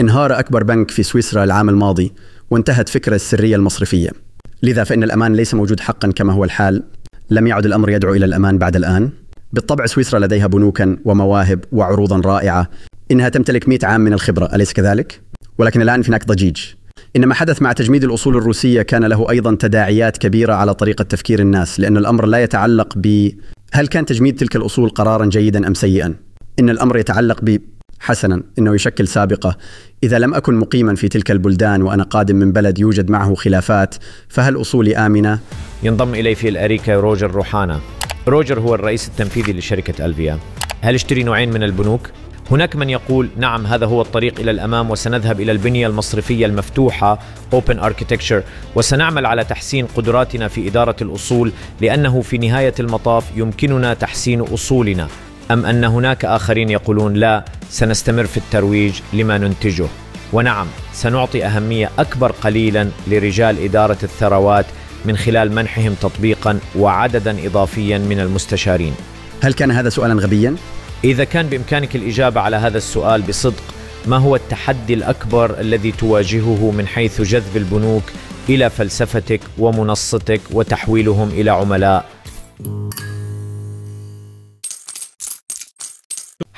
انهار أكبر بنك في سويسرا العام الماضي وانتهت فكرة السرية المصرفية لذا فإن الأمان ليس موجود حقا كما هو الحال لم يعد الأمر يدعو إلى الأمان بعد الآن بالطبع سويسرا لديها بنوكا ومواهب وعروضا رائعة إنها تمتلك 100 عام من الخبرة أليس كذلك؟ ولكن الآن في هناك ضجيج إن ما حدث مع تجميد الأصول الروسية كان له أيضا تداعيات كبيرة على طريقة تفكير الناس لأن الأمر لا يتعلق ب هل كان تجميد تلك الأصول قرارا جيدا أم سيئا؟ إن الأمر يتعلق ب حسنا انه يشكل سابقه اذا لم اكن مقيما في تلك البلدان وانا قادم من بلد يوجد معه خلافات فهل اصولي امنه؟ ينضم الي في الاريكه روجر روحانا. روجر هو الرئيس التنفيذي لشركه الفيا. هل اشتري نوعين من البنوك؟ هناك من يقول نعم هذا هو الطريق الى الامام وسنذهب الى البنيه المصرفيه المفتوحه اوبن architecture وسنعمل على تحسين قدراتنا في اداره الاصول لانه في نهايه المطاف يمكننا تحسين اصولنا أم أن هناك آخرين يقولون لا سنستمر في الترويج لما ننتجه ونعم سنعطي أهمية أكبر قليلا لرجال إدارة الثروات من خلال منحهم تطبيقا وعددا إضافيا من المستشارين هل كان هذا سؤالا غبيا؟ إذا كان بإمكانك الإجابة على هذا السؤال بصدق ما هو التحدي الأكبر الذي تواجهه من حيث جذب البنوك إلى فلسفتك ومنصتك وتحويلهم إلى عملاء؟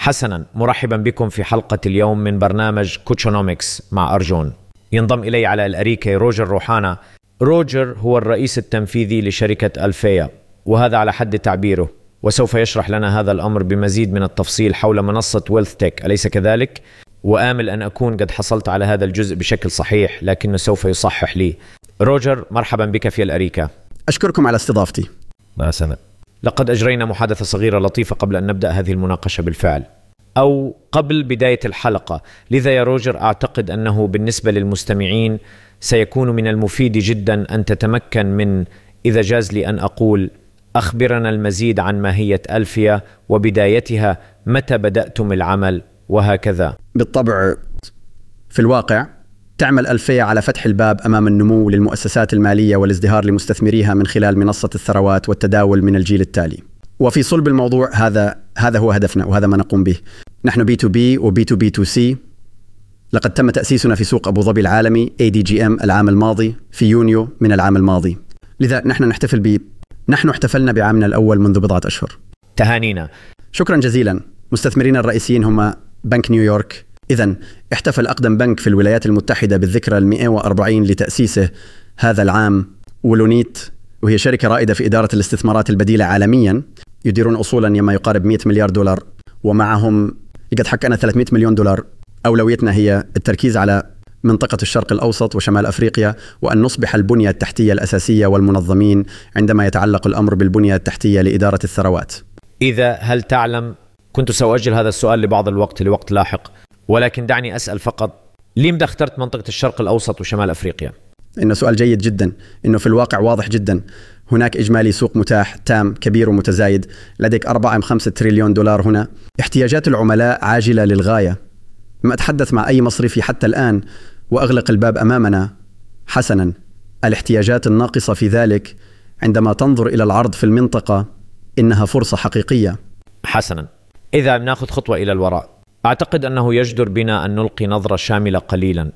حسنا مرحبا بكم في حلقة اليوم من برنامج كوتشونومكس مع أرجون ينضم إلي على الأريكة روجر روحانا روجر هو الرئيس التنفيذي لشركة ألفيا وهذا على حد تعبيره وسوف يشرح لنا هذا الأمر بمزيد من التفصيل حول منصة ويلث تيك أليس كذلك؟ وآمل أن أكون قد حصلت على هذا الجزء بشكل صحيح لكنه سوف يصحح لي روجر مرحبا بك في الأريكة أشكركم على استضافتي مع السلامة لقد أجرينا محادثة صغيرة لطيفة قبل أن نبدأ هذه المناقشة بالفعل أو قبل بداية الحلقة لذا يا روجر أعتقد أنه بالنسبة للمستمعين سيكون من المفيد جدا أن تتمكن من إذا جاز لي أن أقول أخبرنا المزيد عن ماهية ألفيا وبدايتها متى بدأتم العمل وهكذا بالطبع في الواقع تعمل ألفية على فتح الباب أمام النمو للمؤسسات المالية والازدهار لمستثمريها من خلال منصة الثروات والتداول من الجيل التالي وفي صلب الموضوع هذا هذا هو هدفنا وهذا ما نقوم به نحن بي تو بي وبي تو بي تو سي لقد تم تأسيسنا في سوق أبو ظبي العالمي اي دي جي ام العام الماضي في يونيو من العام الماضي لذا نحن نحتفل ب نحن احتفلنا بعامنا الأول منذ بضعة أشهر تهانينا شكرا جزيلا مستثمرينا الرئيسيين هم بنك نيويورك إذا احتفل أقدم بنك في الولايات المتحدة بالذكرى ال 140 لتأسيسه هذا العام ولونيت وهي شركة رائدة في إدارة الاستثمارات البديلة عالميا يديرون أصولا ما يقارب 100 مليار دولار ومعهم قد حكينا 300 مليون دولار أولويتنا هي التركيز على منطقة الشرق الأوسط وشمال أفريقيا وأن نصبح البنية التحتية الأساسية والمنظمين عندما يتعلق الأمر بالبنية التحتية لإدارة الثروات إذا هل تعلم كنت سأؤجل هذا السؤال لبعض الوقت لوقت لاحق ولكن دعني اسال فقط لماذا اخترت منطقه الشرق الاوسط وشمال افريقيا؟ انه سؤال جيد جدا، انه في الواقع واضح جدا هناك اجمالي سوق متاح تام كبير ومتزايد، لديك 4 ام 5 تريليون دولار هنا، احتياجات العملاء عاجله للغايه. ما اتحدث مع اي مصرفي حتى الان واغلق الباب امامنا حسنا الاحتياجات الناقصه في ذلك عندما تنظر الى العرض في المنطقه انها فرصه حقيقيه. حسنا، اذا ناخذ خطوه الى الوراء، اعتقد انه يجدر بنا ان نلقي نظره شامله قليلا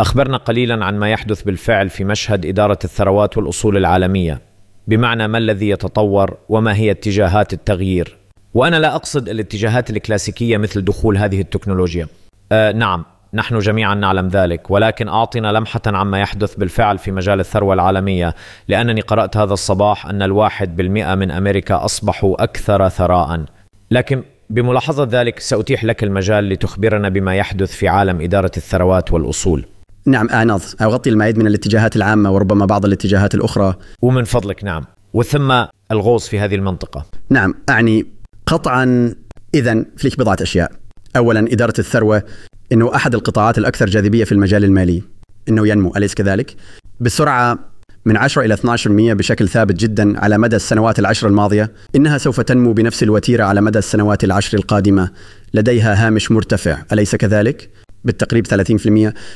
اخبرنا قليلا عن ما يحدث بالفعل في مشهد اداره الثروات والاصول العالميه بمعنى ما الذي يتطور وما هي اتجاهات التغيير وانا لا اقصد الاتجاهات الكلاسيكيه مثل دخول هذه التكنولوجيا آه نعم نحن جميعا نعلم ذلك ولكن اعطنا لمحه عما يحدث بالفعل في مجال الثروه العالميه لانني قرات هذا الصباح ان الواحد بالمئه من امريكا اصبحوا اكثر ثراء لكن بملاحظة ذلك سأتيح لك المجال لتخبرنا بما يحدث في عالم إدارة الثروات والأصول نعم أعناض أغطي المعيد من الاتجاهات العامة وربما بعض الاتجاهات الأخرى ومن فضلك نعم وثم الغوص في هذه المنطقة نعم أعني قطعا إذا فيك بضعة أشياء أولا إدارة الثروة أنه أحد القطاعات الأكثر جاذبية في المجال المالي أنه ينمو أليس كذلك؟ بسرعة من 10 إلى 12% بشكل ثابت جدا على مدى السنوات العشر الماضية إنها سوف تنمو بنفس الوتيرة على مدى السنوات العشر القادمة لديها هامش مرتفع أليس كذلك؟ بالتقريب 30%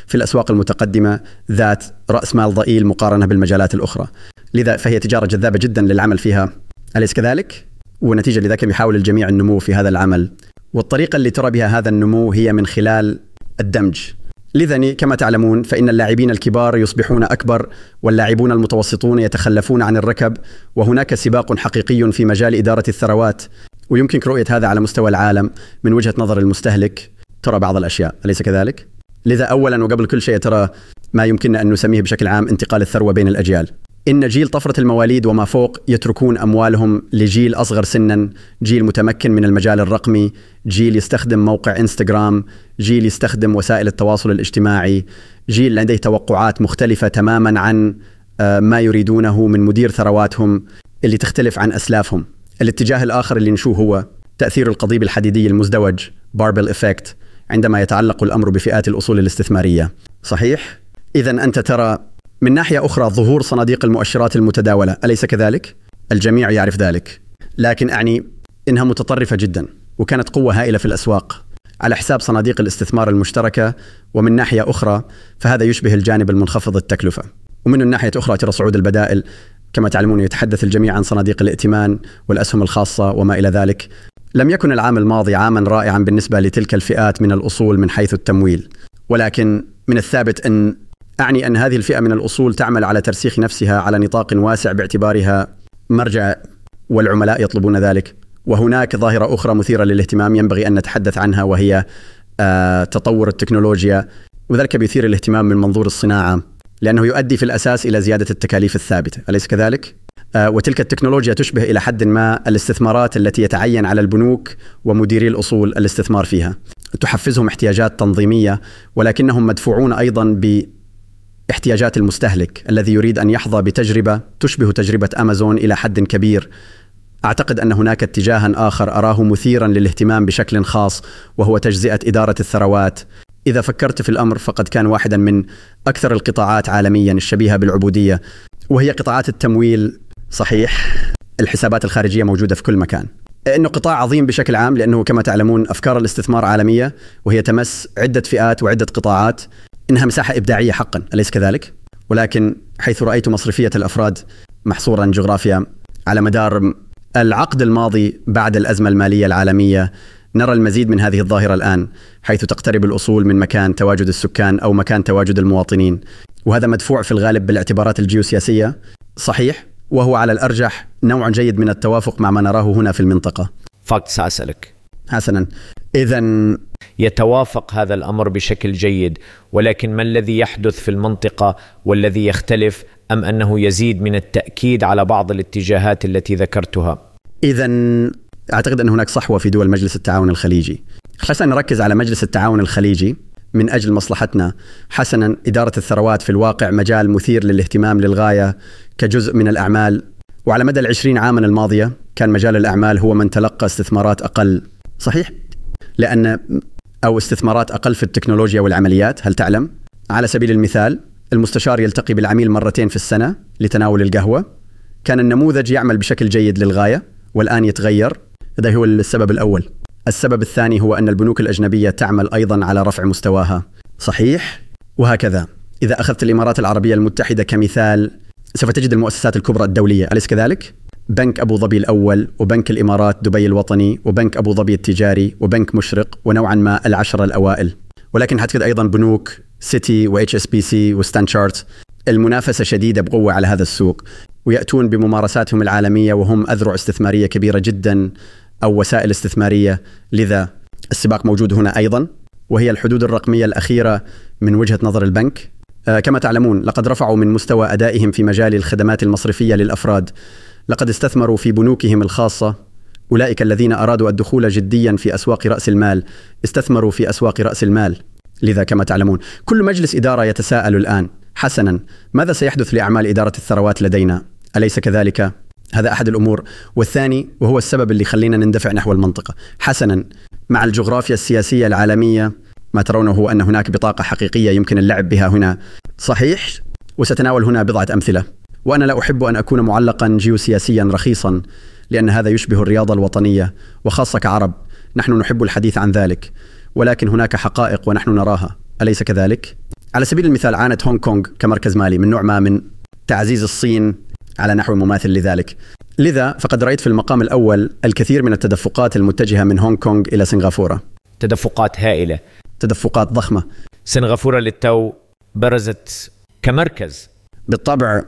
في الأسواق المتقدمة ذات رأس مال ضئيل مقارنة بالمجالات الأخرى لذا فهي تجارة جذابة جدا للعمل فيها أليس كذلك؟ ونتيجة لذلك يحاول الجميع النمو في هذا العمل والطريقة اللي ترى بها هذا النمو هي من خلال الدمج لذا كما تعلمون فإن اللاعبين الكبار يصبحون أكبر واللاعبون المتوسطون يتخلفون عن الركب وهناك سباق حقيقي في مجال إدارة الثروات ويمكنك رؤية هذا على مستوى العالم من وجهة نظر المستهلك ترى بعض الأشياء أليس كذلك؟ لذا أولا وقبل كل شيء ترى ما يمكننا أن نسميه بشكل عام انتقال الثروة بين الأجيال إن جيل طفرة المواليد وما فوق يتركون أموالهم لجيل أصغر سنا جيل متمكن من المجال الرقمي جيل يستخدم موقع إنستغرام جيل يستخدم وسائل التواصل الاجتماعي جيل لديه توقعات مختلفة تماما عن آه، ما يريدونه من مدير ثرواتهم اللي تختلف عن أسلافهم الاتجاه الآخر اللي نشوه هو تأثير القضيب الحديدي المزدوج باربل إفكت عندما يتعلق الأمر بفئات الأصول الاستثمارية صحيح؟ إذا أنت ترى من ناحية أخرى ظهور صناديق المؤشرات المتداولة أليس كذلك؟ الجميع يعرف ذلك لكن أعني إنها متطرفة جدا وكانت قوة هائلة في الأسواق على حساب صناديق الاستثمار المشتركة ومن ناحية أخرى فهذا يشبه الجانب المنخفض التكلفة ومن الناحية أخرى ترى صعود البدائل كما تعلمون يتحدث الجميع عن صناديق الائتمان والأسهم الخاصة وما إلى ذلك لم يكن العام الماضي عاما رائعا بالنسبة لتلك الفئات من الأصول من حيث التمويل ولكن من الثابت أن أعني أن هذه الفئة من الأصول تعمل على ترسيخ نفسها على نطاق واسع باعتبارها مرجع والعملاء يطلبون ذلك وهناك ظاهرة أخرى مثيرة للاهتمام ينبغي أن نتحدث عنها وهي آه، تطور التكنولوجيا وذلك بيثير الاهتمام من منظور الصناعة لأنه يؤدي في الأساس إلى زيادة التكاليف الثابتة أليس كذلك؟ آه، وتلك التكنولوجيا تشبه إلى حد ما الاستثمارات التي يتعين على البنوك ومديري الأصول الاستثمار فيها تحفزهم احتياجات تنظيمية ولكنهم مدفوعون أيضا ب احتياجات المستهلك الذي يريد ان يحظى بتجربه تشبه تجربه امازون الى حد كبير اعتقد ان هناك اتجاها اخر اراه مثيرا للاهتمام بشكل خاص وهو تجزئه اداره الثروات اذا فكرت في الامر فقد كان واحدا من اكثر القطاعات عالميا الشبيهه بالعبوديه وهي قطاعات التمويل صحيح الحسابات الخارجيه موجوده في كل مكان انه قطاع عظيم بشكل عام لانه كما تعلمون افكار الاستثمار عالميه وهي تمس عده فئات وعده قطاعات إنها مساحة إبداعية حقا أليس كذلك؟ ولكن حيث رأيت مصرفية الأفراد محصورا جغرافيا على مدار العقد الماضي بعد الأزمة المالية العالمية نرى المزيد من هذه الظاهرة الآن حيث تقترب الأصول من مكان تواجد السكان أو مكان تواجد المواطنين وهذا مدفوع في الغالب بالاعتبارات الجيوسياسية صحيح وهو على الأرجح نوع جيد من التوافق مع ما نراه هنا في المنطقة فقط سأسألك حسنا اذا يتوافق هذا الامر بشكل جيد ولكن ما الذي يحدث في المنطقه والذي يختلف ام انه يزيد من التاكيد على بعض الاتجاهات التي ذكرتها اذا اعتقد ان هناك صحوه في دول مجلس التعاون الخليجي حسنا نركز على مجلس التعاون الخليجي من اجل مصلحتنا حسنا اداره الثروات في الواقع مجال مثير للاهتمام للغايه كجزء من الاعمال وعلى مدى العشرين عاما الماضيه كان مجال الاعمال هو من تلقى استثمارات اقل صحيح لان او استثمارات اقل في التكنولوجيا والعمليات هل تعلم على سبيل المثال المستشار يلتقي بالعميل مرتين في السنه لتناول القهوه كان النموذج يعمل بشكل جيد للغايه والان يتغير هذا هو السبب الاول السبب الثاني هو ان البنوك الاجنبيه تعمل ايضا على رفع مستواها صحيح وهكذا اذا اخذت الامارات العربيه المتحده كمثال سوف تجد المؤسسات الكبرى الدوليه اليس كذلك بنك أبو ظبي الأول وبنك الإمارات دبي الوطني وبنك أبو ظبي التجاري وبنك مشرق ونوعا ما العشرة الأوائل ولكن حتفيد أيضا بنوك سيتي واتش اس بي سي وستان شارت المنافسة شديدة بقوة على هذا السوق ويأتون بممارساتهم العالمية وهم أذرع استثمارية كبيرة جدا أو وسائل استثمارية لذا السباق موجود هنا أيضا وهي الحدود الرقمية الأخيرة من وجهة نظر البنك آه، كما تعلمون لقد رفعوا من مستوى أدائهم في مجال الخدمات المصرفية للأفراد لقد استثمروا في بنوكهم الخاصة أولئك الذين أرادوا الدخول جديا في أسواق رأس المال استثمروا في أسواق رأس المال لذا كما تعلمون كل مجلس إدارة يتساءل الآن حسنا ماذا سيحدث لأعمال إدارة الثروات لدينا أليس كذلك؟ هذا أحد الأمور والثاني وهو السبب اللي خلينا نندفع نحو المنطقة حسنا مع الجغرافيا السياسية العالمية ما ترونه هو أن هناك بطاقة حقيقية يمكن اللعب بها هنا صحيح وستناول هنا بضعة أمثلة وأنا لا أحب أن أكون معلقا جيوسياسيا رخيصا لأن هذا يشبه الرياضة الوطنية وخاصة كعرب نحن نحب الحديث عن ذلك ولكن هناك حقائق ونحن نراها أليس كذلك؟ على سبيل المثال عانت هونغ كونغ كمركز مالي من نوع ما من تعزيز الصين على نحو مماثل لذلك لذا فقد رأيت في المقام الأول الكثير من التدفقات المتجهة من هونغ كونغ إلى سنغافورة تدفقات هائلة تدفقات ضخمة سنغافورة للتو برزت كمركز بالطبع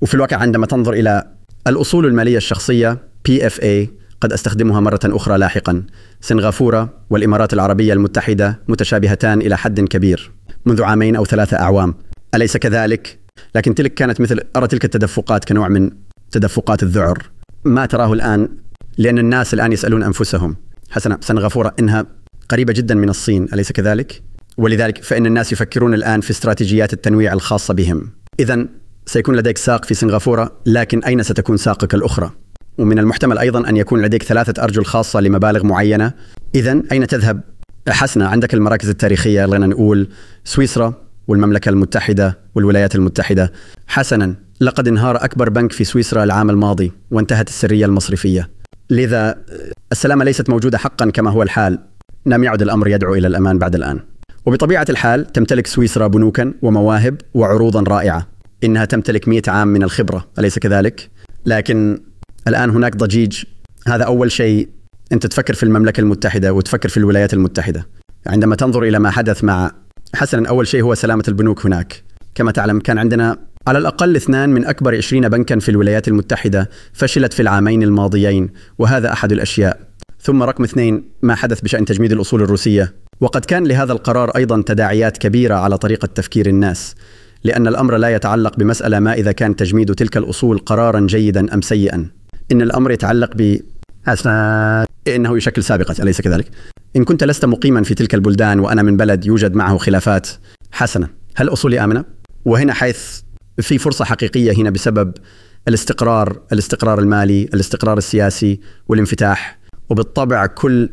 وفي الواقع عندما تنظر إلى الأصول المالية الشخصية PFA قد أستخدمها مرة أخرى لاحقا سنغافورة والإمارات العربية المتحدة متشابهتان إلى حد كبير منذ عامين أو ثلاثة أعوام أليس كذلك؟ لكن تلك كانت مثل أرى تلك التدفقات كنوع من تدفقات الذعر ما تراه الآن لأن الناس الآن يسألون أنفسهم حسنا سنغافورة إنها قريبة جدا من الصين أليس كذلك؟ ولذلك فإن الناس يفكرون الآن في استراتيجيات التنويع الخاصة بهم إذا سيكون لديك ساق في سنغافورة لكن أين ستكون ساقك الأخرى؟ ومن المحتمل أيضا أن يكون لديك ثلاثة أرجل خاصة لمبالغ معينة إذا أين تذهب؟ حسنا عندك المراكز التاريخية لنا نقول سويسرا والمملكة المتحدة والولايات المتحدة حسنا لقد انهار أكبر بنك في سويسرا العام الماضي وانتهت السرية المصرفية لذا السلامة ليست موجودة حقا كما هو الحال لم يعد الأمر يدعو إلى الأمان بعد الآن وبطبيعة الحال تمتلك سويسرا بنوكا ومواهب وعروضا رائعة انها تمتلك 100 عام من الخبره اليس كذلك لكن الان هناك ضجيج هذا اول شيء انت تفكر في المملكه المتحده وتفكر في الولايات المتحده عندما تنظر الى ما حدث مع حسنا اول شيء هو سلامه البنوك هناك كما تعلم كان عندنا على الأقل اثنان من أكبر 20 بنكا في الولايات المتحدة فشلت في العامين الماضيين وهذا أحد الأشياء ثم رقم اثنين ما حدث بشأن تجميد الأصول الروسية وقد كان لهذا القرار أيضا تداعيات كبيرة على طريقة تفكير الناس لأن الأمر لا يتعلق بمسألة ما إذا كان تجميد تلك الأصول قرارا جيدا أم سيئا إن الأمر يتعلق ب إنه يشكل سابقة أليس كذلك؟ إن كنت لست مقيما في تلك البلدان وأنا من بلد يوجد معه خلافات حسنا هل أصولي آمنة؟ وهنا حيث في فرصة حقيقية هنا بسبب الاستقرار الاستقرار المالي الاستقرار السياسي والانفتاح وبالطبع كل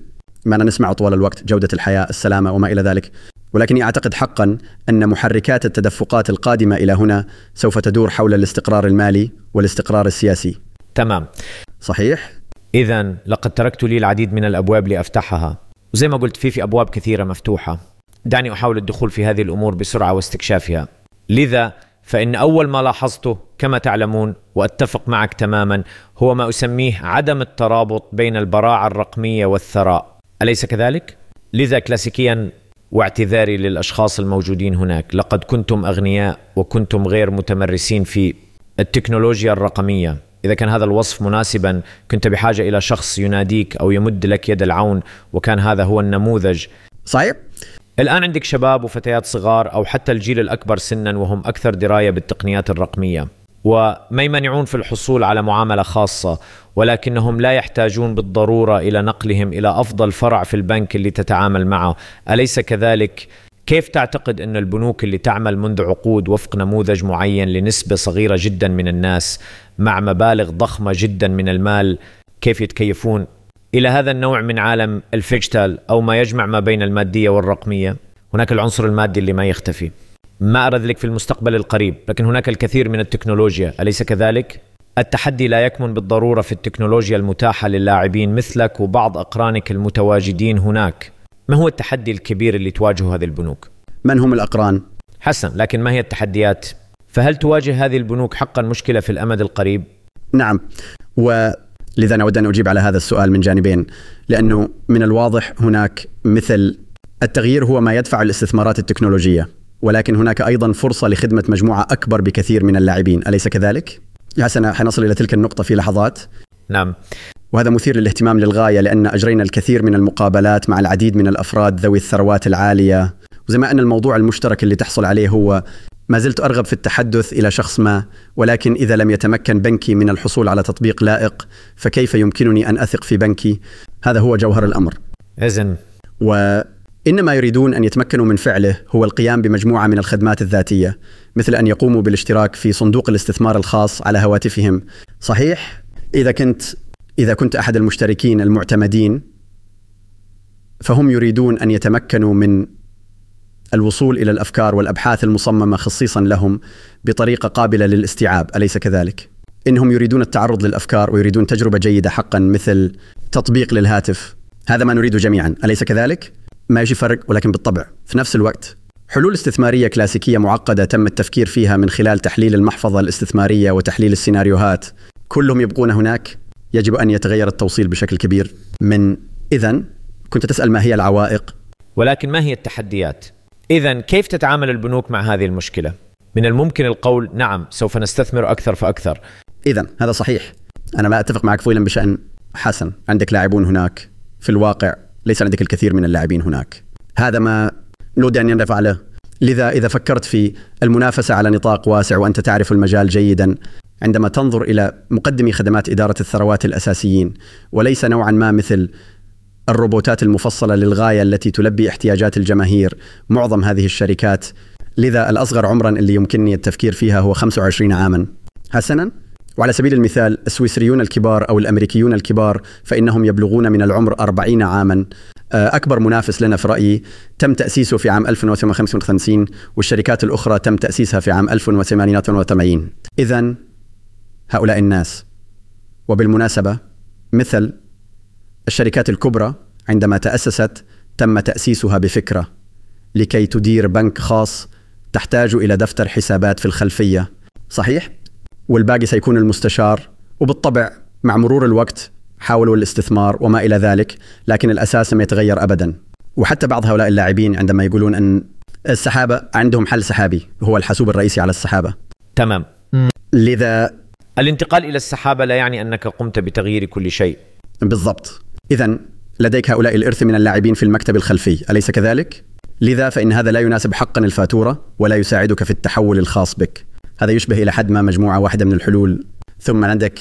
ما نسمعه طوال الوقت جودة الحياة السلامة وما إلى ذلك ولكني اعتقد حقا ان محركات التدفقات القادمه الى هنا سوف تدور حول الاستقرار المالي والاستقرار السياسي. تمام. صحيح؟ اذا لقد تركت لي العديد من الابواب لافتحها، وزي ما قلت في في ابواب كثيره مفتوحه. دعني احاول الدخول في هذه الامور بسرعه واستكشافها. لذا فان اول ما لاحظته كما تعلمون واتفق معك تماما هو ما اسميه عدم الترابط بين البراعه الرقميه والثراء، اليس كذلك؟ لذا كلاسيكيا واعتذاري للاشخاص الموجودين هناك لقد كنتم اغنياء وكنتم غير متمرسين في التكنولوجيا الرقميه اذا كان هذا الوصف مناسبا كنت بحاجه الى شخص يناديك او يمد لك يد العون وكان هذا هو النموذج صحيح الان عندك شباب وفتيات صغار او حتى الجيل الاكبر سنا وهم اكثر درايه بالتقنيات الرقميه وما يمنعون في الحصول على معامله خاصه ولكنهم لا يحتاجون بالضروره الى نقلهم الى افضل فرع في البنك اللي تتعامل معه اليس كذلك كيف تعتقد ان البنوك اللي تعمل منذ عقود وفق نموذج معين لنسبه صغيره جدا من الناس مع مبالغ ضخمه جدا من المال كيف يتكيفون الى هذا النوع من عالم الفيجتال او ما يجمع ما بين الماديه والرقميه هناك العنصر المادي اللي ما يختفي ما أرى ذلك في المستقبل القريب لكن هناك الكثير من التكنولوجيا أليس كذلك؟ التحدي لا يكمن بالضرورة في التكنولوجيا المتاحة للاعبين مثلك وبعض أقرانك المتواجدين هناك ما هو التحدي الكبير اللي تواجهه هذه البنوك؟ من هم الأقران؟ حسن لكن ما هي التحديات؟ فهل تواجه هذه البنوك حقا مشكلة في الأمد القريب؟ نعم ولذا أنا أود أن أجيب على هذا السؤال من جانبين لأنه من الواضح هناك مثل التغيير هو ما يدفع الاستثمارات التكنولوجية ولكن هناك ايضا فرصه لخدمه مجموعه اكبر بكثير من اللاعبين اليس كذلك حسنا حنصل الى تلك النقطه في لحظات نعم وهذا مثير للاهتمام للغايه لان اجرينا الكثير من المقابلات مع العديد من الافراد ذوي الثروات العاليه وزي ما ان الموضوع المشترك اللي تحصل عليه هو ما زلت ارغب في التحدث الى شخص ما ولكن اذا لم يتمكن بنكي من الحصول على تطبيق لائق فكيف يمكنني ان اثق في بنكي هذا هو جوهر الامر اذن و إن ما يريدون أن يتمكنوا من فعله هو القيام بمجموعة من الخدمات الذاتية مثل أن يقوموا بالاشتراك في صندوق الاستثمار الخاص على هواتفهم صحيح؟ إذا كنت إذا كنت أحد المشتركين المعتمدين فهم يريدون أن يتمكنوا من الوصول إلى الأفكار والأبحاث المصممة خصيصا لهم بطريقة قابلة للاستيعاب أليس كذلك؟ إنهم يريدون التعرض للأفكار ويريدون تجربة جيدة حقا مثل تطبيق للهاتف هذا ما نريده جميعا أليس كذلك؟ ما يجي فرق ولكن بالطبع في نفس الوقت حلول استثمارية كلاسيكية معقدة تم التفكير فيها من خلال تحليل المحفظة الاستثمارية وتحليل السيناريوهات كلهم يبقون هناك يجب أن يتغير التوصيل بشكل كبير من إذا كنت تسأل ما هي العوائق ولكن ما هي التحديات؟ إذا كيف تتعامل البنوك مع هذه المشكلة؟ من الممكن القول نعم سوف نستثمر أكثر فأكثر إذا هذا صحيح أنا ما أتفق معك فويلا بشأن حسن عندك لاعبون هناك في الواقع ليس عندك الكثير من اللاعبين هناك هذا ما نود أن نفعله لذا إذا فكرت في المنافسة على نطاق واسع وأنت تعرف المجال جيدا عندما تنظر إلى مقدمي خدمات إدارة الثروات الأساسيين وليس نوعا ما مثل الروبوتات المفصلة للغاية التي تلبي احتياجات الجماهير معظم هذه الشركات لذا الأصغر عمرا اللي يمكنني التفكير فيها هو 25 عاما حسنا وعلى سبيل المثال السويسريون الكبار أو الأمريكيون الكبار فإنهم يبلغون من العمر 40 عاما آه، أكبر منافس لنا في رأيي تم تأسيسه في عام 1955 والشركات الأخرى تم تأسيسها في عام 1880 إذا هؤلاء الناس وبالمناسبة مثل الشركات الكبرى عندما تأسست تم تأسيسها بفكرة لكي تدير بنك خاص تحتاج إلى دفتر حسابات في الخلفية صحيح؟ والباقي سيكون المستشار وبالطبع مع مرور الوقت حاولوا الاستثمار وما الى ذلك لكن الاساس لم يتغير ابدا وحتى بعض هؤلاء اللاعبين عندما يقولون ان السحابه عندهم حل سحابي هو الحاسوب الرئيسي على السحابه تمام لذا الانتقال الى السحابه لا يعني انك قمت بتغيير كل شيء بالضبط اذا لديك هؤلاء الارث من اللاعبين في المكتب الخلفي اليس كذلك لذا فان هذا لا يناسب حقا الفاتوره ولا يساعدك في التحول الخاص بك هذا يشبه الى حد ما مجموعه واحده من الحلول ثم عندك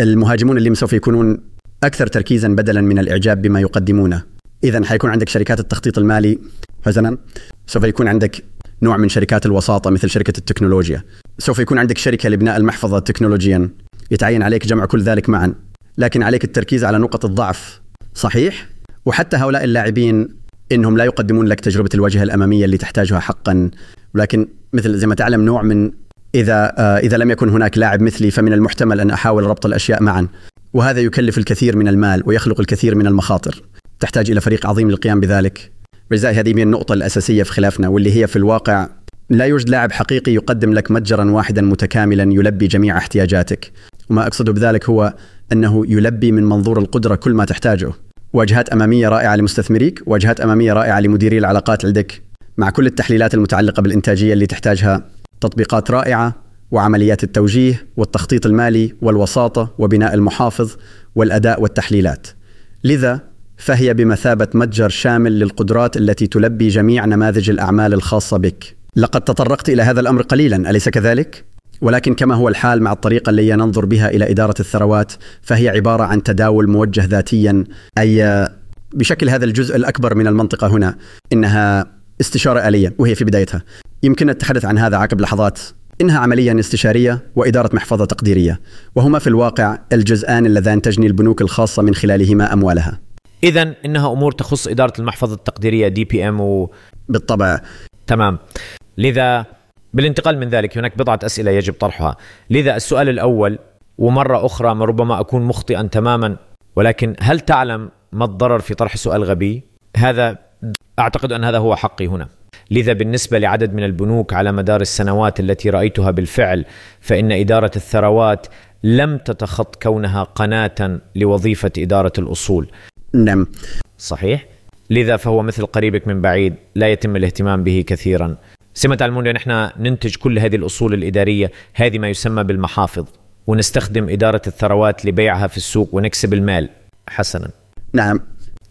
المهاجمون اللي سوف يكونون اكثر تركيزا بدلا من الاعجاب بما يقدمونه اذا حيكون عندك شركات التخطيط المالي مثلا سوف يكون عندك نوع من شركات الوساطه مثل شركه التكنولوجيا سوف يكون عندك شركه لبناء المحفظه تكنولوجيا يتعين عليك جمع كل ذلك معا لكن عليك التركيز على نقط الضعف صحيح وحتى هؤلاء اللاعبين انهم لا يقدمون لك تجربه الواجهه الاماميه اللي تحتاجها حقا ولكن مثل زي ما تعلم نوع من اذا آه، اذا لم يكن هناك لاعب مثلي فمن المحتمل ان احاول ربط الاشياء معا وهذا يكلف الكثير من المال ويخلق الكثير من المخاطر تحتاج الى فريق عظيم للقيام بذلك رزاي هذه هي النقطه الاساسيه في خلافنا واللي هي في الواقع لا يوجد لاعب حقيقي يقدم لك متجرا واحدا متكاملا يلبي جميع احتياجاتك وما اقصده بذلك هو انه يلبي من منظور القدره كل ما تحتاجه واجهات اماميه رائعه لمستثمريك واجهات اماميه رائعه لمديري العلاقات عندك مع كل التحليلات المتعلقه بالانتاجيه اللي تحتاجها تطبيقات رائعه وعمليات التوجيه والتخطيط المالي والوساطه وبناء المحافظ والاداء والتحليلات لذا فهي بمثابه متجر شامل للقدرات التي تلبي جميع نماذج الاعمال الخاصه بك لقد تطرقت الى هذا الامر قليلا اليس كذلك ولكن كما هو الحال مع الطريقة التي ننظر بها إلى إدارة الثروات فهي عبارة عن تداول موجه ذاتيا أي بشكل هذا الجزء الأكبر من المنطقة هنا إنها استشارة آلية وهي في بدايتها يمكن التحدث عن هذا عقب لحظات إنها عمليا استشارية وإدارة محفظة تقديرية وهما في الواقع الجزآن اللذان تجني البنوك الخاصة من خلالهما أموالها إذا إنها أمور تخص إدارة المحفظة التقديرية دي بي إم و... بالطبع تمام لذا بالانتقال من ذلك هناك بضعة أسئلة يجب طرحها لذا السؤال الأول ومرة أخرى ما ربما أكون مخطئا تماما ولكن هل تعلم ما الضرر في طرح سؤال غبي؟ هذا اعتقد ان هذا هو حقي هنا لذا بالنسبه لعدد من البنوك على مدار السنوات التي رايتها بالفعل فان اداره الثروات لم تتخط كونها قناه لوظيفه اداره الاصول. نعم. صحيح؟ لذا فهو مثل قريبك من بعيد لا يتم الاهتمام به كثيرا. سمة المولى نحن ننتج كل هذه الاصول الاداريه، هذه ما يسمى بالمحافظ، ونستخدم اداره الثروات لبيعها في السوق ونكسب المال. حسنا. نعم.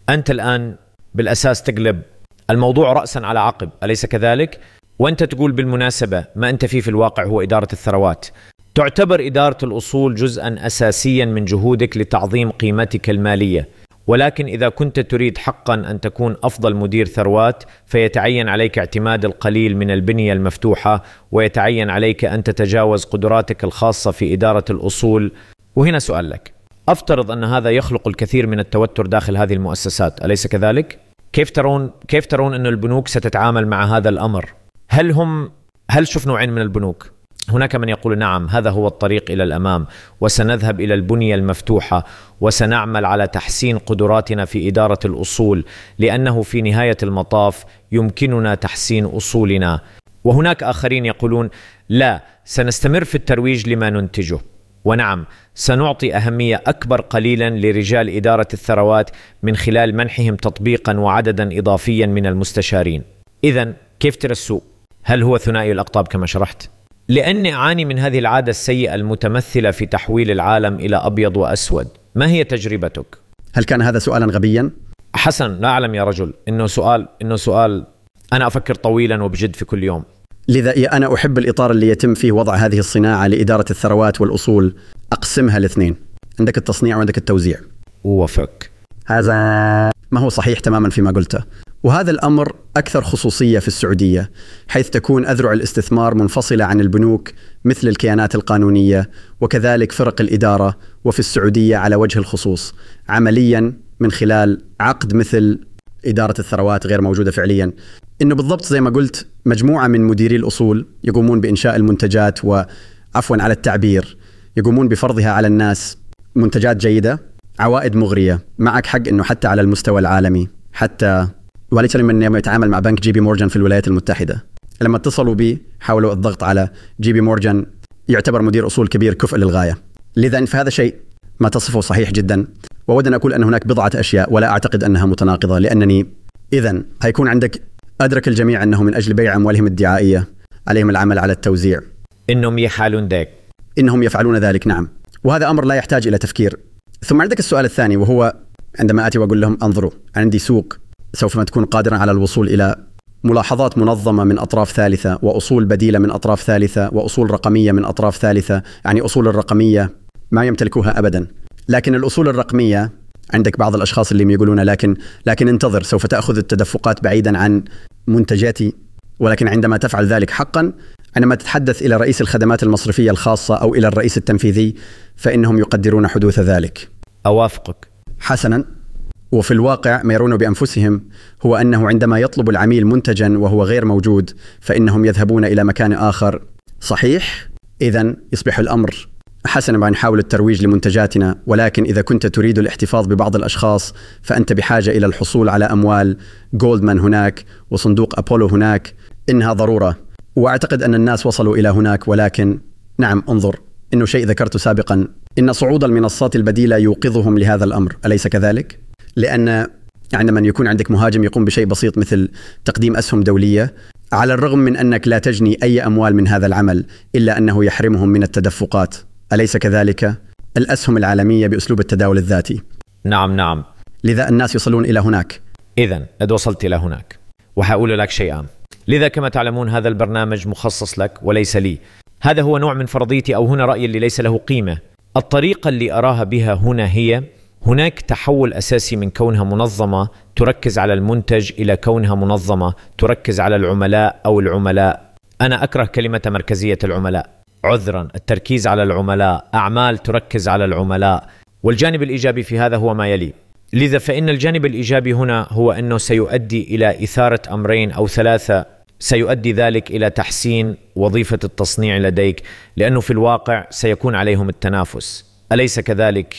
انت الان بالاساس تقلب الموضوع راسا على عقب اليس كذلك وانت تقول بالمناسبه ما انت فيه في الواقع هو اداره الثروات تعتبر اداره الاصول جزءا اساسيا من جهودك لتعظيم قيمتك الماليه ولكن اذا كنت تريد حقا ان تكون افضل مدير ثروات فيتعين عليك اعتماد القليل من البنيه المفتوحه ويتعين عليك ان تتجاوز قدراتك الخاصه في اداره الاصول وهنا سؤال لك افترض ان هذا يخلق الكثير من التوتر داخل هذه المؤسسات، اليس كذلك؟ كيف ترون كيف ترون ان البنوك ستتعامل مع هذا الامر؟ هل هم هل شوف نوعين من البنوك؟ هناك من يقول نعم هذا هو الطريق الى الامام وسنذهب الى البنيه المفتوحه وسنعمل على تحسين قدراتنا في اداره الاصول لانه في نهايه المطاف يمكننا تحسين اصولنا وهناك اخرين يقولون لا سنستمر في الترويج لما ننتجه ونعم سنعطي اهميه اكبر قليلا لرجال اداره الثروات من خلال منحهم تطبيقا وعددا اضافيا من المستشارين. اذا كيف ترى السوق؟ هل هو ثنائي الاقطاب كما شرحت؟ لاني اعاني من هذه العاده السيئه المتمثله في تحويل العالم الى ابيض واسود، ما هي تجربتك؟ هل كان هذا سؤالا غبيا؟ حسن لا اعلم يا رجل انه سؤال انه سؤال انا افكر طويلا وبجد في كل يوم. لذا أنا أحب الإطار اللي يتم فيه وضع هذه الصناعة لإدارة الثروات والأصول أقسمها الاثنين عندك التصنيع وعندك التوزيع وفك هذا ما هو صحيح تماما فيما قلته وهذا الأمر أكثر خصوصية في السعودية حيث تكون أذرع الاستثمار منفصلة عن البنوك مثل الكيانات القانونية وكذلك فرق الإدارة وفي السعودية على وجه الخصوص عمليا من خلال عقد مثل اداره الثروات غير موجوده فعليا انه بالضبط زي ما قلت مجموعه من مديري الاصول يقومون بانشاء المنتجات و عفوا على التعبير يقومون بفرضها على الناس منتجات جيده عوائد مغريه معك حق انه حتى على المستوى العالمي حتى وليس لمن يتعامل مع بنك جي بي مورجان في الولايات المتحده لما اتصلوا بي حاولوا الضغط على جي بي مورجان يعتبر مدير اصول كبير كفء للغايه لذا فهذا شيء ما تصفه صحيح جدا واود ان اقول ان هناك بضعه اشياء ولا اعتقد انها متناقضه لانني اذا حيكون عندك ادرك الجميع انه من اجل بيع اموالهم الدعائيه عليهم العمل على التوزيع انهم يحالون ذلك انهم يفعلون ذلك نعم وهذا امر لا يحتاج الى تفكير ثم عندك السؤال الثاني وهو عندما اتي واقول لهم انظروا عندي سوق سوف ما تكون قادرا على الوصول الى ملاحظات منظمة من أطراف ثالثة وأصول بديلة من أطراف ثالثة وأصول رقمية من أطراف ثالثة يعني أصول الرقمية ما يمتلكوها أبدا لكن الاصول الرقميه عندك بعض الاشخاص اللي يقولون لكن لكن انتظر سوف تاخذ التدفقات بعيدا عن منتجاتي ولكن عندما تفعل ذلك حقا عندما تتحدث الى رئيس الخدمات المصرفيه الخاصه او الى الرئيس التنفيذي فانهم يقدرون حدوث ذلك. اوافقك. حسنا وفي الواقع ما يرون بانفسهم هو انه عندما يطلب العميل منتجا وهو غير موجود فانهم يذهبون الى مكان اخر صحيح؟ اذا يصبح الامر حسنا نحاول الترويج لمنتجاتنا ولكن إذا كنت تريد الاحتفاظ ببعض الأشخاص فأنت بحاجة إلى الحصول على أموال جولدمان هناك وصندوق أبولو هناك إنها ضرورة وأعتقد أن الناس وصلوا إلى هناك ولكن نعم انظر إنه شيء ذكرته سابقا إن صعود المنصات البديلة يوقظهم لهذا الأمر أليس كذلك؟ لأن عندما يعني يكون عندك مهاجم يقوم بشيء بسيط مثل تقديم أسهم دولية على الرغم من أنك لا تجني أي أموال من هذا العمل إلا أنه يحرمهم من التدفقات أليس كذلك؟ الأسهم العالمية بأسلوب التداول الذاتي نعم نعم لذا الناس يصلون إلى هناك إذا قد وصلت إلى هناك وحأقول لك شيئا لذا كما تعلمون هذا البرنامج مخصص لك وليس لي هذا هو نوع من فرضيتي أو هنا رأيي اللي ليس له قيمة الطريقة اللي أراها بها هنا هي هناك تحول أساسي من كونها منظمة تركز على المنتج إلى كونها منظمة تركز على العملاء أو العملاء أنا أكره كلمة مركزية العملاء عذرا التركيز على العملاء اعمال تركز على العملاء والجانب الايجابي في هذا هو ما يلي لذا فان الجانب الايجابي هنا هو انه سيؤدي الى اثاره امرين او ثلاثه سيؤدي ذلك الى تحسين وظيفه التصنيع لديك لانه في الواقع سيكون عليهم التنافس اليس كذلك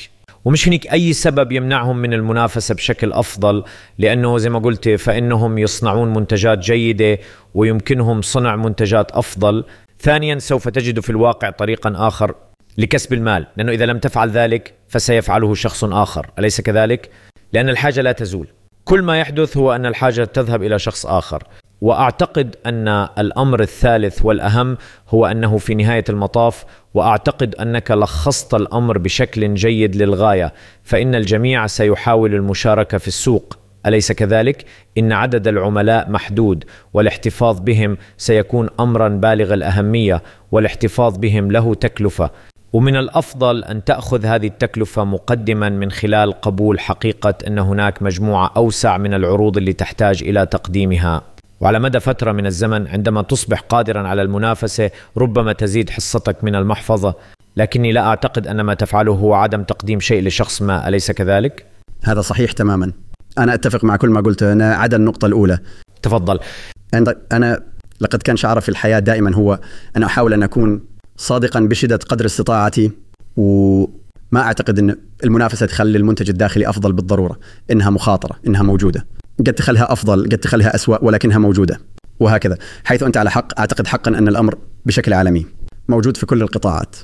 ومش هناك اي سبب يمنعهم من المنافسه بشكل افضل لانه زي ما قلت فانهم يصنعون منتجات جيده ويمكنهم صنع منتجات افضل ثانيا سوف تجد في الواقع طريقا آخر لكسب المال لأنه إذا لم تفعل ذلك فسيفعله شخص آخر أليس كذلك؟ لأن الحاجة لا تزول كل ما يحدث هو أن الحاجة تذهب إلى شخص آخر واعتقد ان الامر الثالث والاهم هو انه في نهايه المطاف واعتقد انك لخصت الامر بشكل جيد للغايه فان الجميع سيحاول المشاركه في السوق اليس كذلك ان عدد العملاء محدود والاحتفاظ بهم سيكون امرا بالغ الاهميه والاحتفاظ بهم له تكلفه ومن الافضل ان تاخذ هذه التكلفه مقدما من خلال قبول حقيقه ان هناك مجموعه اوسع من العروض اللي تحتاج الى تقديمها وعلى مدى فتره من الزمن عندما تصبح قادرا على المنافسه ربما تزيد حصتك من المحفظه لكني لا اعتقد ان ما تفعله هو عدم تقديم شيء لشخص ما اليس كذلك هذا صحيح تماما انا اتفق مع كل ما قلته انا عدا النقطه الاولى تفضل انا لقد كان شعري في الحياه دائما هو ان احاول ان اكون صادقا بشده قدر استطاعتي و ما اعتقد ان المنافسه تخلي المنتج الداخلي افضل بالضروره، انها مخاطره، انها موجوده. قد تخلها افضل، قد تخلها اسوء ولكنها موجوده. وهكذا، حيث انت على حق اعتقد حقا ان الامر بشكل عالمي موجود في كل القطاعات.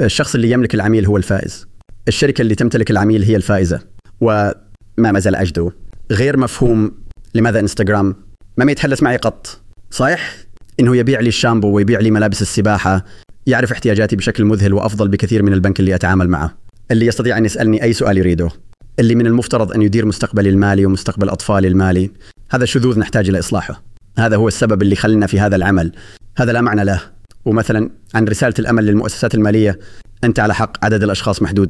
الشخص اللي يملك العميل هو الفائز. الشركه اللي تمتلك العميل هي الفائزه. و ما مازال أجده غير مفهوم لماذا انستغرام ما يتحدث معي قط صحيح انه يبيع لي الشامبو ويبيع لي ملابس السباحه يعرف احتياجاتي بشكل مذهل وافضل بكثير من البنك اللي اتعامل معه اللي يستطيع ان يسالني اي سؤال يريده اللي من المفترض ان يدير مستقبلي المالي ومستقبل اطفالي المالي هذا شذوذ نحتاج الى اصلاحه هذا هو السبب اللي خلنا في هذا العمل هذا لا معنى له ومثلا عن رساله الامل للمؤسسات الماليه انت على حق عدد الاشخاص محدود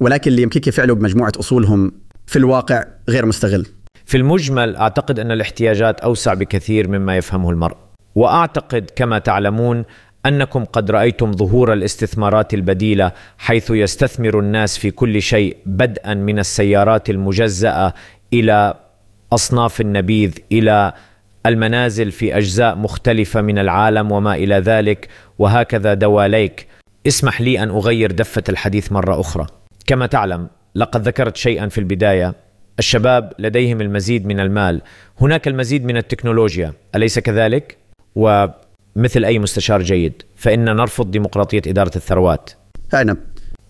ولكن اللي يمكنك فعله بمجموعه اصولهم في الواقع غير مستغل في المجمل اعتقد ان الاحتياجات اوسع بكثير مما يفهمه المرء واعتقد كما تعلمون انكم قد رايتم ظهور الاستثمارات البديله حيث يستثمر الناس في كل شيء بدءا من السيارات المجزاه الى اصناف النبيذ الى المنازل في اجزاء مختلفه من العالم وما الى ذلك وهكذا دواليك اسمح لي ان اغير دفه الحديث مره اخرى كما تعلم لقد ذكرت شيئا في البدايه الشباب لديهم المزيد من المال هناك المزيد من التكنولوجيا اليس كذلك ومثل اي مستشار جيد فان نرفض ديمقراطيه اداره الثروات نعم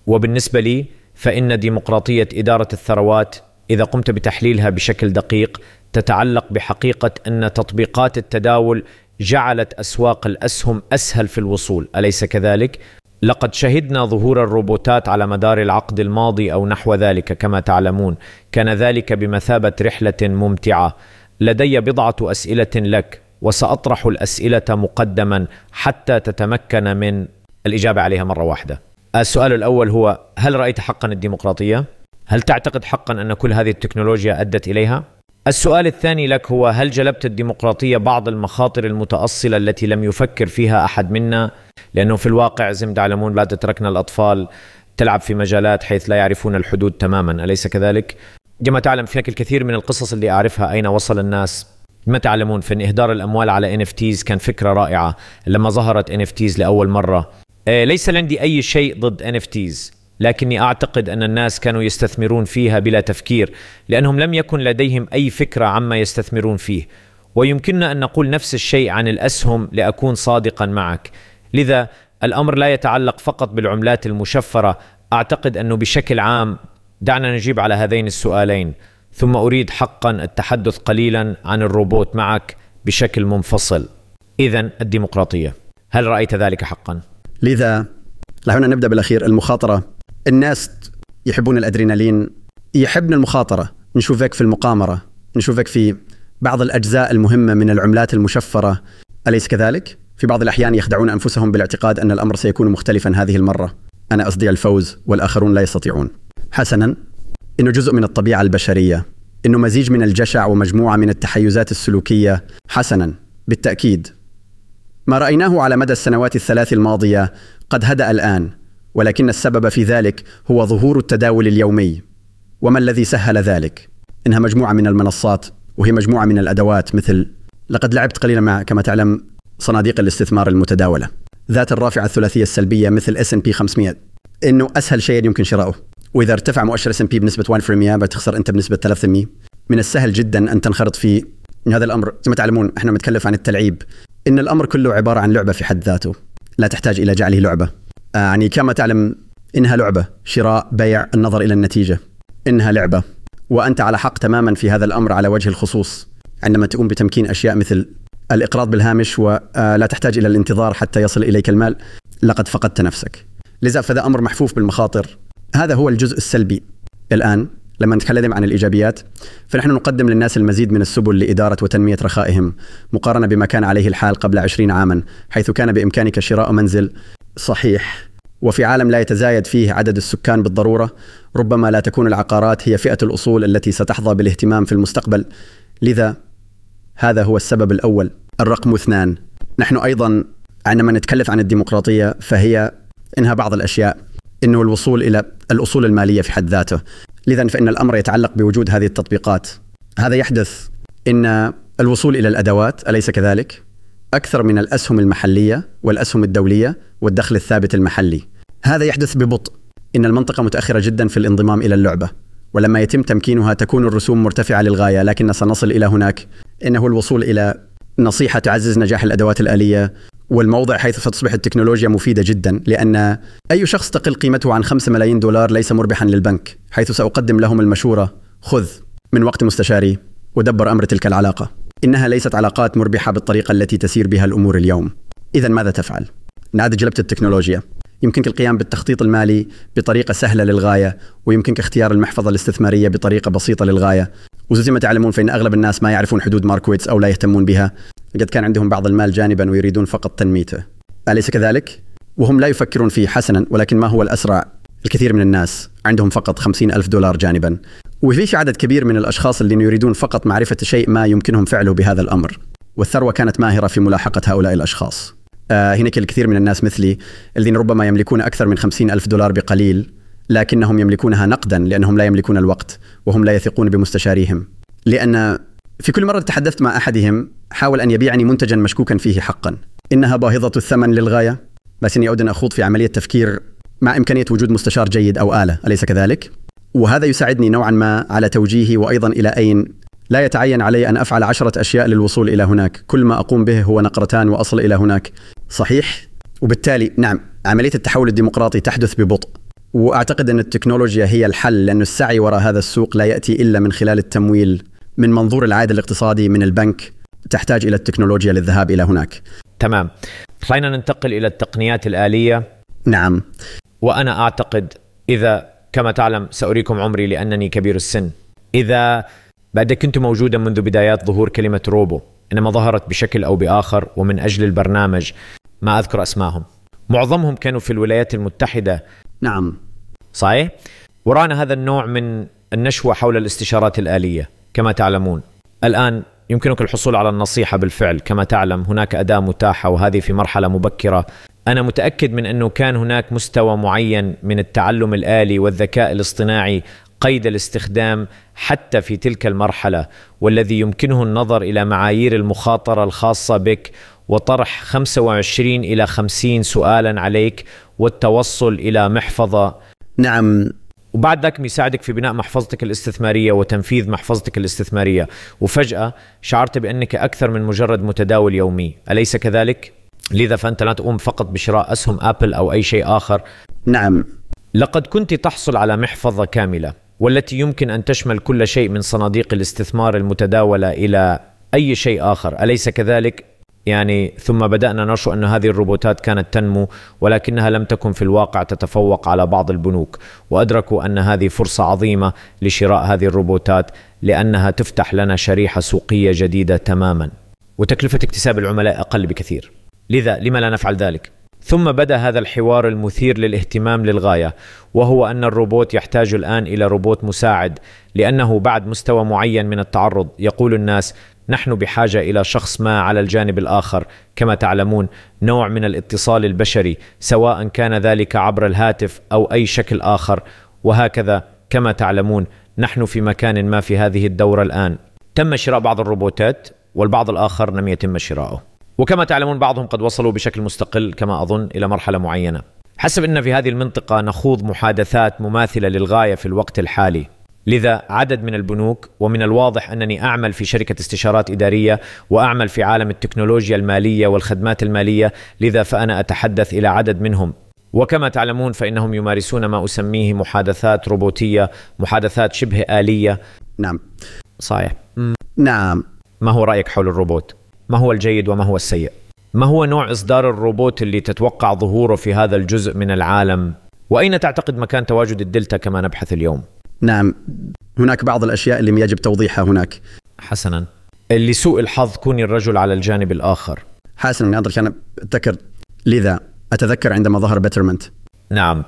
وبالنسبه لي فان ديمقراطيه اداره الثروات اذا قمت بتحليلها بشكل دقيق تتعلق بحقيقه ان تطبيقات التداول جعلت اسواق الاسهم اسهل في الوصول اليس كذلك لقد شهدنا ظهور الروبوتات على مدار العقد الماضي او نحو ذلك كما تعلمون كان ذلك بمثابه رحله ممتعه لدي بضعه اسئله لك وساطرح الاسئله مقدما حتى تتمكن من الاجابه عليها مره واحده السؤال الاول هو هل رايت حقا الديمقراطيه هل تعتقد حقا ان كل هذه التكنولوجيا ادت اليها السؤال الثاني لك هو هل جلبت الديمقراطية بعض المخاطر المتأصلة التي لم يفكر فيها أحد منا لأنه في الواقع زم تعلمون لا تتركنا الأطفال تلعب في مجالات حيث لا يعرفون الحدود تماما أليس كذلك؟ كما تعلم هناك الكثير من القصص اللي أعرفها أين وصل الناس ما تعلمون فإن إهدار الأموال على NFTs كان فكرة رائعة لما ظهرت NFTs لأول مرة آه، ليس عندي أي شيء ضد NFTs لكني اعتقد ان الناس كانوا يستثمرون فيها بلا تفكير لانهم لم يكن لديهم اي فكره عما يستثمرون فيه ويمكننا ان نقول نفس الشيء عن الاسهم لاكون صادقا معك لذا الامر لا يتعلق فقط بالعملات المشفره اعتقد انه بشكل عام دعنا نجيب على هذين السؤالين ثم اريد حقا التحدث قليلا عن الروبوت معك بشكل منفصل اذا الديمقراطيه هل رايت ذلك حقا لذا دعونا نبدا بالاخير المخاطره الناس يحبون الادرينالين يحبنا المخاطره نشوفك في المقامره نشوفك في بعض الاجزاء المهمه من العملات المشفره اليس كذلك في بعض الاحيان يخدعون انفسهم بالاعتقاد ان الامر سيكون مختلفا هذه المره انا اصدع الفوز والاخرون لا يستطيعون حسنا انه جزء من الطبيعه البشريه انه مزيج من الجشع ومجموعه من التحيزات السلوكيه حسنا بالتاكيد ما رايناه على مدى السنوات الثلاث الماضيه قد هدا الان ولكن السبب في ذلك هو ظهور التداول اليومي وما الذي سهل ذلك؟ إنها مجموعة من المنصات وهي مجموعة من الأدوات مثل لقد لعبت قليلا مع كما تعلم صناديق الاستثمار المتداولة ذات الرافعة الثلاثية السلبية مثل اس ان بي 500 انه اسهل شيء يمكن شراؤه واذا ارتفع مؤشر اس ان بي بنسبة 1% بتخسر انت بنسبة 3% من السهل جدا ان تنخرط في هذا الامر كما ما تعلمون احنا متكلف عن التلعيب ان الامر كله عبارة عن لعبة في حد ذاته لا تحتاج الى جعله لعبة يعني كما تعلم إنها لعبة شراء بيع النظر إلى النتيجة إنها لعبة وأنت على حق تماما في هذا الأمر على وجه الخصوص عندما تقوم بتمكين أشياء مثل الإقراض بالهامش ولا آه، تحتاج إلى الانتظار حتى يصل إليك المال لقد فقدت نفسك لذا فذا أمر محفوف بالمخاطر هذا هو الجزء السلبي الآن لما نتكلم عن الإيجابيات فنحن نقدم للناس المزيد من السبل لإدارة وتنمية رخائهم مقارنة بما كان عليه الحال قبل عشرين عاما حيث كان بإمكانك شراء منزل صحيح وفي عالم لا يتزايد فيه عدد السكان بالضروره ربما لا تكون العقارات هي فئه الاصول التي ستحظى بالاهتمام في المستقبل لذا هذا هو السبب الاول الرقم اثنان نحن ايضا عندما نتكلف عن الديمقراطيه فهي انها بعض الاشياء انه الوصول الى الاصول الماليه في حد ذاته لذا فان الامر يتعلق بوجود هذه التطبيقات هذا يحدث ان الوصول الى الادوات اليس كذلك أكثر من الأسهم المحلية والأسهم الدولية والدخل الثابت المحلي هذا يحدث ببطء إن المنطقة متأخرة جدا في الانضمام إلى اللعبة ولما يتم تمكينها تكون الرسوم مرتفعة للغاية لكن سنصل إلى هناك إنه الوصول إلى نصيحة تعزز نجاح الأدوات الآلية والموضع حيث ستصبح التكنولوجيا مفيدة جدا لأن أي شخص تقل قيمته عن 5 ملايين دولار ليس مربحا للبنك حيث سأقدم لهم المشورة خذ من وقت مستشاري ودبر أمر تلك العلاقة إنها ليست علاقات مربحة بالطريقة التي تسير بها الأمور اليوم إذا ماذا تفعل؟ نادي جلبت التكنولوجيا يمكنك القيام بالتخطيط المالي بطريقة سهلة للغاية ويمكنك اختيار المحفظة الاستثمارية بطريقة بسيطة للغاية وزي ما تعلمون فإن أغلب الناس ما يعرفون حدود ماركويتس أو لا يهتمون بها قد كان عندهم بعض المال جانبا ويريدون فقط تنميته أليس كذلك؟ وهم لا يفكرون فيه حسنا ولكن ما هو الأسرع؟ الكثير من الناس عندهم فقط خمسين ألف دولار جانبا وفي عدد كبير من الأشخاص الذين يريدون فقط معرفة شيء ما يمكنهم فعله بهذا الأمر والثروة كانت ماهرة في ملاحقة هؤلاء الأشخاص آه هناك الكثير من الناس مثلي الذين ربما يملكون أكثر من خمسين ألف دولار بقليل لكنهم يملكونها نقدا لأنهم لا يملكون الوقت وهم لا يثقون بمستشاريهم لأن في كل مرة تحدثت مع أحدهم حاول أن يبيعني منتجا مشكوكا فيه حقا إنها باهظة الثمن للغاية بس إني أود أن أخوض في عملية تفكير مع إمكانية وجود مستشار جيد أو آلة أليس كذلك؟ وهذا يساعدني نوعا ما على توجيهي وايضا الى اين لا يتعين علي ان افعل عشره اشياء للوصول الى هناك، كل ما اقوم به هو نقرتان واصل الى هناك. صحيح؟ وبالتالي نعم عمليه التحول الديمقراطي تحدث ببطء. واعتقد ان التكنولوجيا هي الحل لان السعي وراء هذا السوق لا ياتي الا من خلال التمويل من منظور العائد الاقتصادي من البنك تحتاج الى التكنولوجيا للذهاب الى هناك. تمام. خلينا ننتقل الى التقنيات الاليه. نعم. وانا اعتقد اذا كما تعلم سأريكم عمري لأنني كبير السن إذا بعد كنت موجودا منذ بدايات ظهور كلمة روبو إنما ظهرت بشكل أو بآخر ومن أجل البرنامج ما أذكر أسماهم معظمهم كانوا في الولايات المتحدة نعم صحيح؟ ورانا هذا النوع من النشوة حول الاستشارات الآلية كما تعلمون الآن يمكنك الحصول على النصيحة بالفعل كما تعلم هناك أداة متاحة وهذه في مرحلة مبكرة انا متاكد من انه كان هناك مستوى معين من التعلم الالي والذكاء الاصطناعي قيد الاستخدام حتى في تلك المرحله والذي يمكنه النظر الى معايير المخاطره الخاصه بك وطرح 25 الى 50 سؤالا عليك والتوصل الى محفظه نعم وبعد ذلك بيساعدك في بناء محفظتك الاستثماريه وتنفيذ محفظتك الاستثماريه وفجاه شعرت بانك اكثر من مجرد متداول يومي اليس كذلك لذا فأنت لا تقوم فقط بشراء أسهم أبل أو أي شيء آخر نعم لقد كنت تحصل على محفظة كاملة والتي يمكن أن تشمل كل شيء من صناديق الاستثمار المتداولة إلى أي شيء آخر أليس كذلك؟ يعني ثم بدأنا نشأ أن هذه الروبوتات كانت تنمو ولكنها لم تكن في الواقع تتفوق على بعض البنوك وأدركوا أن هذه فرصة عظيمة لشراء هذه الروبوتات لأنها تفتح لنا شريحة سوقية جديدة تماما وتكلفة اكتساب العملاء أقل بكثير لذا لما لا نفعل ذلك؟ ثم بدا هذا الحوار المثير للاهتمام للغايه وهو ان الروبوت يحتاج الان الى روبوت مساعد لانه بعد مستوى معين من التعرض يقول الناس نحن بحاجه الى شخص ما على الجانب الاخر كما تعلمون نوع من الاتصال البشري سواء كان ذلك عبر الهاتف او اي شكل اخر وهكذا كما تعلمون نحن في مكان ما في هذه الدوره الان تم شراء بعض الروبوتات والبعض الاخر لم يتم شراؤه وكما تعلمون بعضهم قد وصلوا بشكل مستقل كما أظن إلى مرحلة معينة حسب أن في هذه المنطقة نخوض محادثات مماثلة للغاية في الوقت الحالي لذا عدد من البنوك ومن الواضح انني اعمل في شركه استشارات اداريه واعمل في عالم التكنولوجيا الماليه والخدمات الماليه لذا فانا اتحدث الى عدد منهم وكما تعلمون فانهم يمارسون ما اسميه محادثات روبوتيه محادثات شبه اليه نعم صحيح نعم ما هو رايك حول الروبوت ما هو الجيد وما هو السيء ما هو نوع إصدار الروبوت اللي تتوقع ظهوره في هذا الجزء من العالم وأين تعتقد مكان تواجد الدلتا كما نبحث اليوم نعم هناك بعض الأشياء اللي يجب توضيحها هناك حسنا لسوء الحظ كوني الرجل على الجانب الآخر حسنا ناظر أنا أتذكر لذا أتذكر عندما ظهر بيترمنت نعم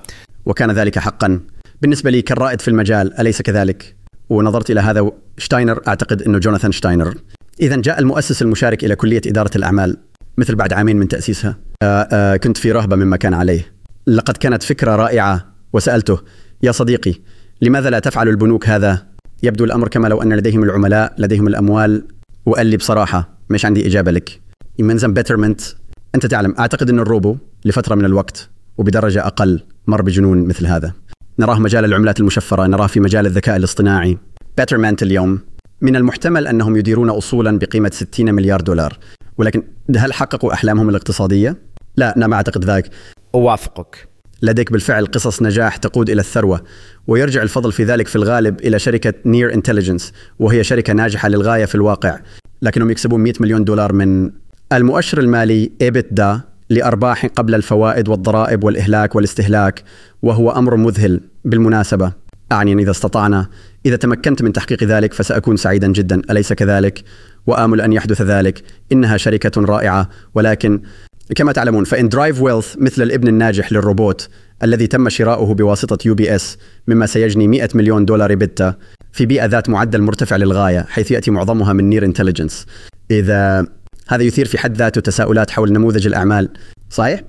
وكان ذلك حقا بالنسبة لي كالرائد في المجال أليس كذلك؟ ونظرت إلى هذا شتاينر أعتقد أنه جوناثان شتاينر إذا جاء المؤسس المشارك إلى كلية إدارة الأعمال مثل بعد عامين من تأسيسها آه، آه، كنت في رهبة مما كان عليه لقد كانت فكرة رائعة وسألته يا صديقي لماذا لا تفعل البنوك هذا؟ يبدو الأمر كما لو أن لديهم العملاء لديهم الأموال وقال لي بصراحة مش عندي إجابة لك يمنزم بيترمنت أنت تعلم أعتقد أن الروبو لفترة من الوقت وبدرجة أقل مر بجنون مثل هذا نراه مجال العملات المشفرة نراه في مجال الذكاء الاصطناعي بيترمنت اليوم من المحتمل انهم يديرون اصولا بقيمه 60 مليار دولار ولكن هل حققوا احلامهم الاقتصاديه؟ لا انا ما اعتقد ذاك اوافقك لديك بالفعل قصص نجاح تقود الى الثروه ويرجع الفضل في ذلك في الغالب الى شركه نير انتليجنس وهي شركه ناجحه للغايه في الواقع لكنهم يكسبون 100 مليون دولار من المؤشر المالي ايبتدا لارباح قبل الفوائد والضرائب والاهلاك والاستهلاك وهو امر مذهل بالمناسبه أعني إذا استطعنا إذا تمكنت من تحقيق ذلك فسأكون سعيدا جدا أليس كذلك؟ وآمل أن يحدث ذلك إنها شركة رائعة ولكن كما تعلمون فإن درايف ويلث مثل الابن الناجح للروبوت الذي تم شراؤه بواسطة يو بي اس مما سيجني 100 مليون دولار بتا في بيئة ذات معدل مرتفع للغاية حيث يأتي معظمها من نير انتليجنس إذا هذا يثير في حد ذاته تساؤلات حول نموذج الأعمال صحيح؟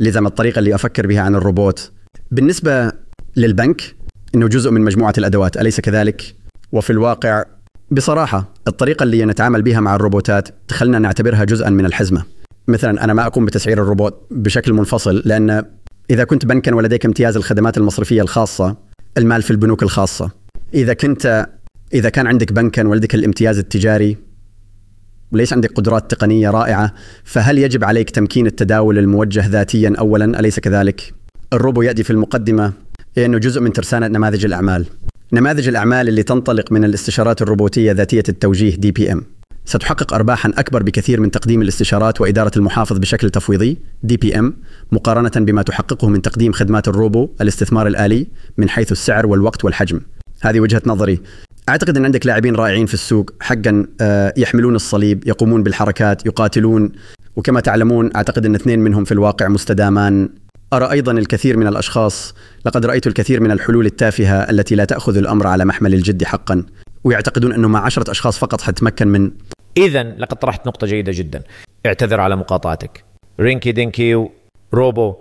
لذا ما الطريقة اللي أفكر بها عن الروبوت بالنسبة للبنك انه جزء من مجموعه الادوات اليس كذلك وفي الواقع بصراحه الطريقه اللي نتعامل بها مع الروبوتات تخلنا نعتبرها جزءا من الحزمه مثلا انا ما اقوم بتسعير الروبوت بشكل منفصل لان اذا كنت بنكا ولديك امتياز الخدمات المصرفيه الخاصه المال في البنوك الخاصه اذا كنت اذا كان عندك بنكا ولدك الامتياز التجاري وليس عندك قدرات تقنيه رائعه فهل يجب عليك تمكين التداول الموجه ذاتيا اولا اليس كذلك الروبو ياتي في المقدمه انه جزء من ترسانه نماذج الاعمال. نماذج الاعمال اللي تنطلق من الاستشارات الروبوتيه ذاتيه التوجيه دي بي ام ستحقق ارباحا اكبر بكثير من تقديم الاستشارات واداره المحافظ بشكل تفويضي دي بي ام مقارنه بما تحققه من تقديم خدمات الروبو الاستثمار الالي من حيث السعر والوقت والحجم. هذه وجهه نظري. اعتقد ان عندك لاعبين رائعين في السوق حقا آه، يحملون الصليب، يقومون بالحركات، يقاتلون وكما تعلمون اعتقد ان اثنين منهم في الواقع مستدامان أرى أيضا الكثير من الأشخاص لقد رأيت الكثير من الحلول التافهة التي لا تأخذ الأمر على محمل الجد حقا ويعتقدون أنه مع عشرة أشخاص فقط حتمكن من إذا لقد طرحت نقطة جيدة جدا اعتذر على مقاطعتك رينكي دينكي روبو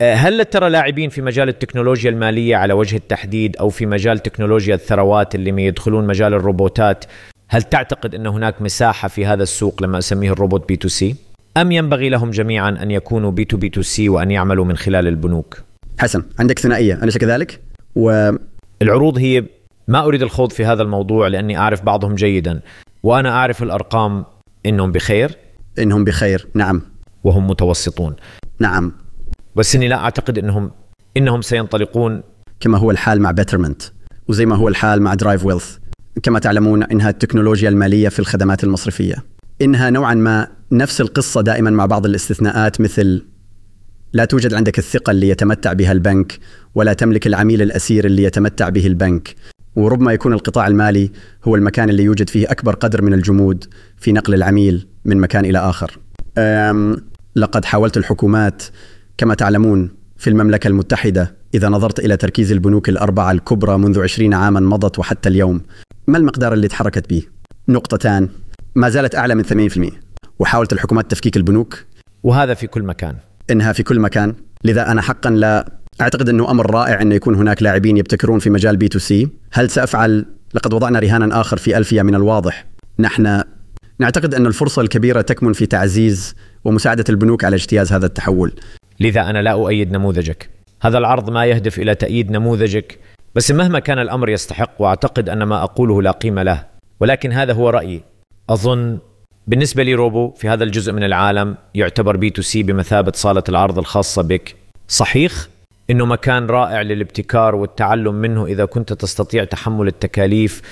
آه، هل ترى لاعبين في مجال التكنولوجيا المالية على وجه التحديد أو في مجال تكنولوجيا الثروات اللي يدخلون مجال الروبوتات هل تعتقد أن هناك مساحة في هذا السوق لما أسميه الروبوت بي تو سي؟ أم ينبغي لهم جميعا أن يكونوا بي تو بي تو سي وأن يعملوا من خلال البنوك حسن عندك ثنائية أليس كذلك؟ و... العروض هي ما أريد الخوض في هذا الموضوع لأني أعرف بعضهم جيدا وأنا أعرف الأرقام إنهم بخير إنهم بخير نعم وهم متوسطون نعم بس إني لا أعتقد إنهم إنهم سينطلقون كما هو الحال مع بيترمنت وزي ما هو الحال مع درايف ويلث كما تعلمون إنها التكنولوجيا المالية في الخدمات المصرفية إنها نوعا ما نفس القصة دائما مع بعض الاستثناءات مثل لا توجد عندك الثقة اللي يتمتع بها البنك ولا تملك العميل الأسير اللي يتمتع به البنك وربما يكون القطاع المالي هو المكان اللي يوجد فيه أكبر قدر من الجمود في نقل العميل من مكان إلى آخر لقد حاولت الحكومات كما تعلمون في المملكة المتحدة إذا نظرت إلى تركيز البنوك الأربعة الكبرى منذ عشرين عاما مضت وحتى اليوم ما المقدار اللي تحركت به؟ نقطتان ما زالت أعلى من 80% وحاولت الحكومات تفكيك البنوك وهذا في كل مكان انها في كل مكان لذا انا حقا لا اعتقد انه امر رائع انه يكون هناك لاعبين يبتكرون في مجال بي تو سي هل سافعل لقد وضعنا رهانا اخر في الفيه من الواضح نحن نعتقد ان الفرصه الكبيره تكمن في تعزيز ومساعده البنوك على اجتياز هذا التحول لذا انا لا اؤيد نموذجك هذا العرض ما يهدف الى تاييد نموذجك بس مهما كان الامر يستحق واعتقد ان ما اقوله لا قيمه له ولكن هذا هو رايي اظن بالنسبة لي روبو في هذا الجزء من العالم يعتبر بي تو سي بمثابة صالة العرض الخاصة بك صحيح انه مكان رائع للابتكار والتعلم منه اذا كنت تستطيع تحمل التكاليف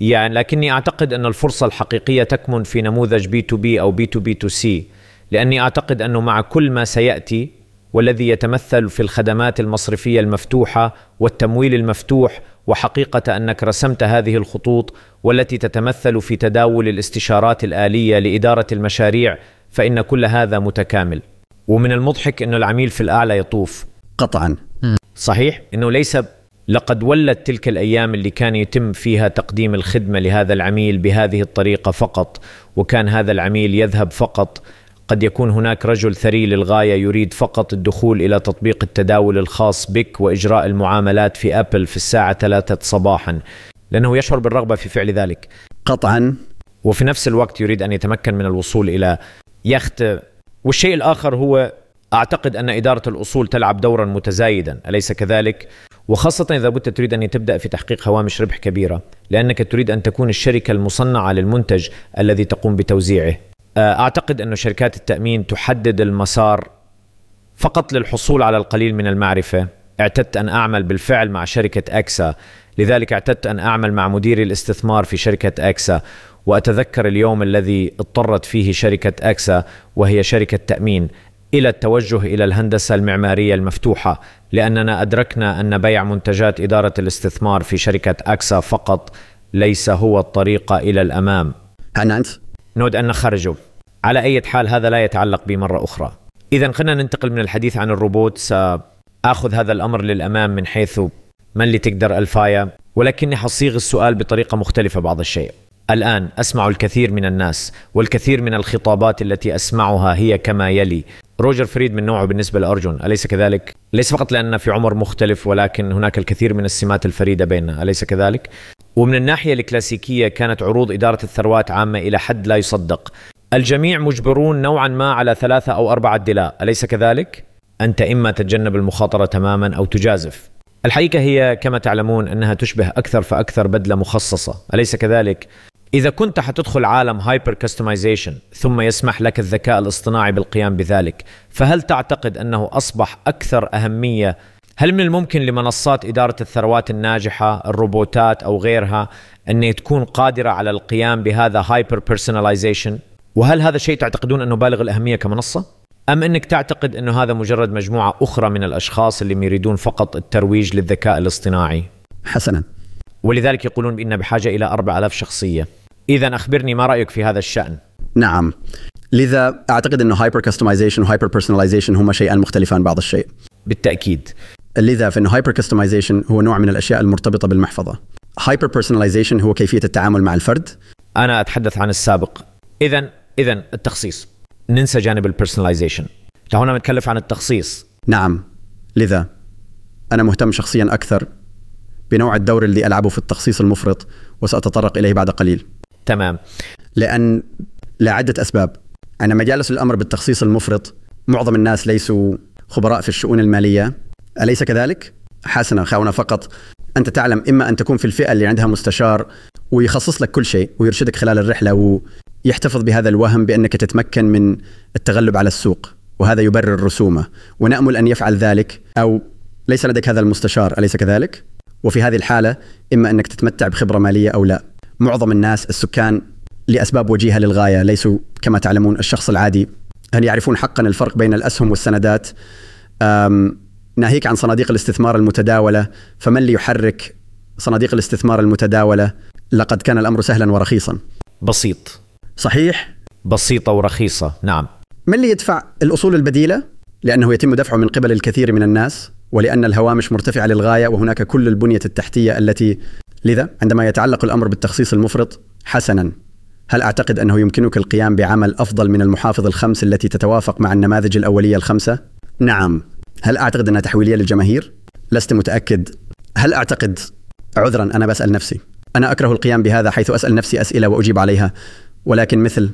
يعني لكني اعتقد ان الفرصه الحقيقيه تكمن في نموذج بي تو بي او بي تو بي تو سي لاني اعتقد انه مع كل ما سياتي والذي يتمثل في الخدمات المصرفيه المفتوحه والتمويل المفتوح وحقيقه انك رسمت هذه الخطوط والتي تتمثل في تداول الاستشارات الاليه لاداره المشاريع فان كل هذا متكامل ومن المضحك انه العميل في الاعلى يطوف قطعا صحيح انه ليس لقد ولت تلك الايام اللي كان يتم فيها تقديم الخدمه لهذا العميل بهذه الطريقه فقط وكان هذا العميل يذهب فقط قد يكون هناك رجل ثري للغايه يريد فقط الدخول الى تطبيق التداول الخاص بك واجراء المعاملات في ابل في الساعه 3 صباحا لانه يشعر بالرغبه في فعل ذلك قطعا وفي نفس الوقت يريد ان يتمكن من الوصول الى يخت والشيء الاخر هو اعتقد ان اداره الاصول تلعب دورا متزايدا اليس كذلك وخاصة إذا كنت تريد أن تبدأ في تحقيق هوامش ربح كبيرة لأنك تريد أن تكون الشركة المصنعة للمنتج الذي تقوم بتوزيعه آه، اعتقد انه شركات التامين تحدد المسار فقط للحصول على القليل من المعرفه اعتدت ان اعمل بالفعل مع شركه اكسا لذلك اعتدت ان اعمل مع مدير الاستثمار في شركه اكسا واتذكر اليوم الذي اضطرت فيه شركه اكسا وهي شركه تامين الى التوجه الى الهندسه المعماريه المفتوحه لاننا ادركنا ان بيع منتجات اداره الاستثمار في شركه اكسا فقط ليس هو الطريقه الى الامام. نود أن نخرجه على أي حال هذا لا يتعلق بي مرة أخرى إذا خلينا ننتقل من الحديث عن الروبوت سأخذ هذا الأمر للأمام من حيث من اللي تقدر ألفايا ولكني حصيغ السؤال بطريقة مختلفة بعض الشيء الآن أسمع الكثير من الناس والكثير من الخطابات التي أسمعها هي كما يلي روجر فريد من نوعه بالنسبة لأرجون أليس كذلك؟ ليس فقط لأننا في عمر مختلف ولكن هناك الكثير من السمات الفريدة بيننا أليس كذلك؟ ومن الناحية الكلاسيكية كانت عروض إدارة الثروات عامة إلى حد لا يصدق الجميع مجبرون نوعا ما على ثلاثة أو أربعة دلاء أليس كذلك؟ أنت إما تتجنب المخاطرة تماما أو تجازف الحقيقة هي كما تعلمون أنها تشبه أكثر فأكثر بدلة مخصصة أليس كذلك؟ إذا كنت حتدخل عالم هايبر كستمايزيشن ثم يسمح لك الذكاء الاصطناعي بالقيام بذلك فهل تعتقد أنه أصبح أكثر أهمية هل من الممكن لمنصات إدارة الثروات الناجحة الروبوتات أو غيرها أن تكون قادرة على القيام بهذا هايبر بيرسوناليزيشن وهل هذا شيء تعتقدون أنه بالغ الأهمية كمنصة؟ أم أنك تعتقد أنه هذا مجرد مجموعة أخرى من الأشخاص اللي يريدون فقط الترويج للذكاء الاصطناعي؟ حسناً ولذلك يقولون بأن بحاجة إلى 4000 شخصية إذا أخبرني ما رأيك في هذا الشأن نعم لذا أعتقد أنه هايبر كستمايزيشن وهايبر بيرسوناليزيشن هما شيئان مختلفان بعض الشيء بالتأكيد لذا فإن هايبر كستمايزيشن هو نوع من الأشياء المرتبطة بالمحفظة هايبر بيرسوناليزيشن هو كيفية التعامل مع الفرد أنا أتحدث عن السابق إذا إذا التخصيص ننسى جانب البيرسوناليزيشن هنا نتكلم عن التخصيص نعم لذا أنا مهتم شخصيا أكثر بنوع الدور اللي ألعبه في التخصيص المفرط وسأتطرق إليه بعد قليل تمام لأن لعدة أسباب أنا مجالس الأمر بالتخصيص المفرط معظم الناس ليسوا خبراء في الشؤون المالية أليس كذلك؟ حسنا خاونا فقط أنت تعلم إما أن تكون في الفئة اللي عندها مستشار ويخصص لك كل شيء ويرشدك خلال الرحلة ويحتفظ بهذا الوهم بأنك تتمكن من التغلب على السوق وهذا يبرر الرسومة ونأمل أن يفعل ذلك أو ليس لديك هذا المستشار أليس كذلك؟ وفي هذه الحالة إما أنك تتمتع بخبرة مالية أو لا معظم الناس السكان لأسباب وجيهة للغاية ليسوا كما تعلمون الشخص العادي هل يعرفون حقا الفرق بين الأسهم والسندات ناهيك عن صناديق الاستثمار المتداولة فمن يحرك صناديق الاستثمار المتداولة لقد كان الأمر سهلا ورخيصا بسيط صحيح بسيطة ورخيصة نعم من اللي يدفع الأصول البديلة لأنه يتم دفعه من قبل الكثير من الناس ولأن الهوامش مرتفعة للغاية وهناك كل البنية التحتية التي لذا عندما يتعلق الأمر بالتخصيص المفرط حسنا هل أعتقد أنه يمكنك القيام بعمل أفضل من المحافظ الخمس التي تتوافق مع النماذج الأولية الخمسة؟ نعم هل أعتقد أنها تحويلية للجماهير؟ لست متأكد هل أعتقد عذرا أنا بسأل نفسي أنا أكره القيام بهذا حيث أسأل نفسي أسئلة وأجيب عليها ولكن مثل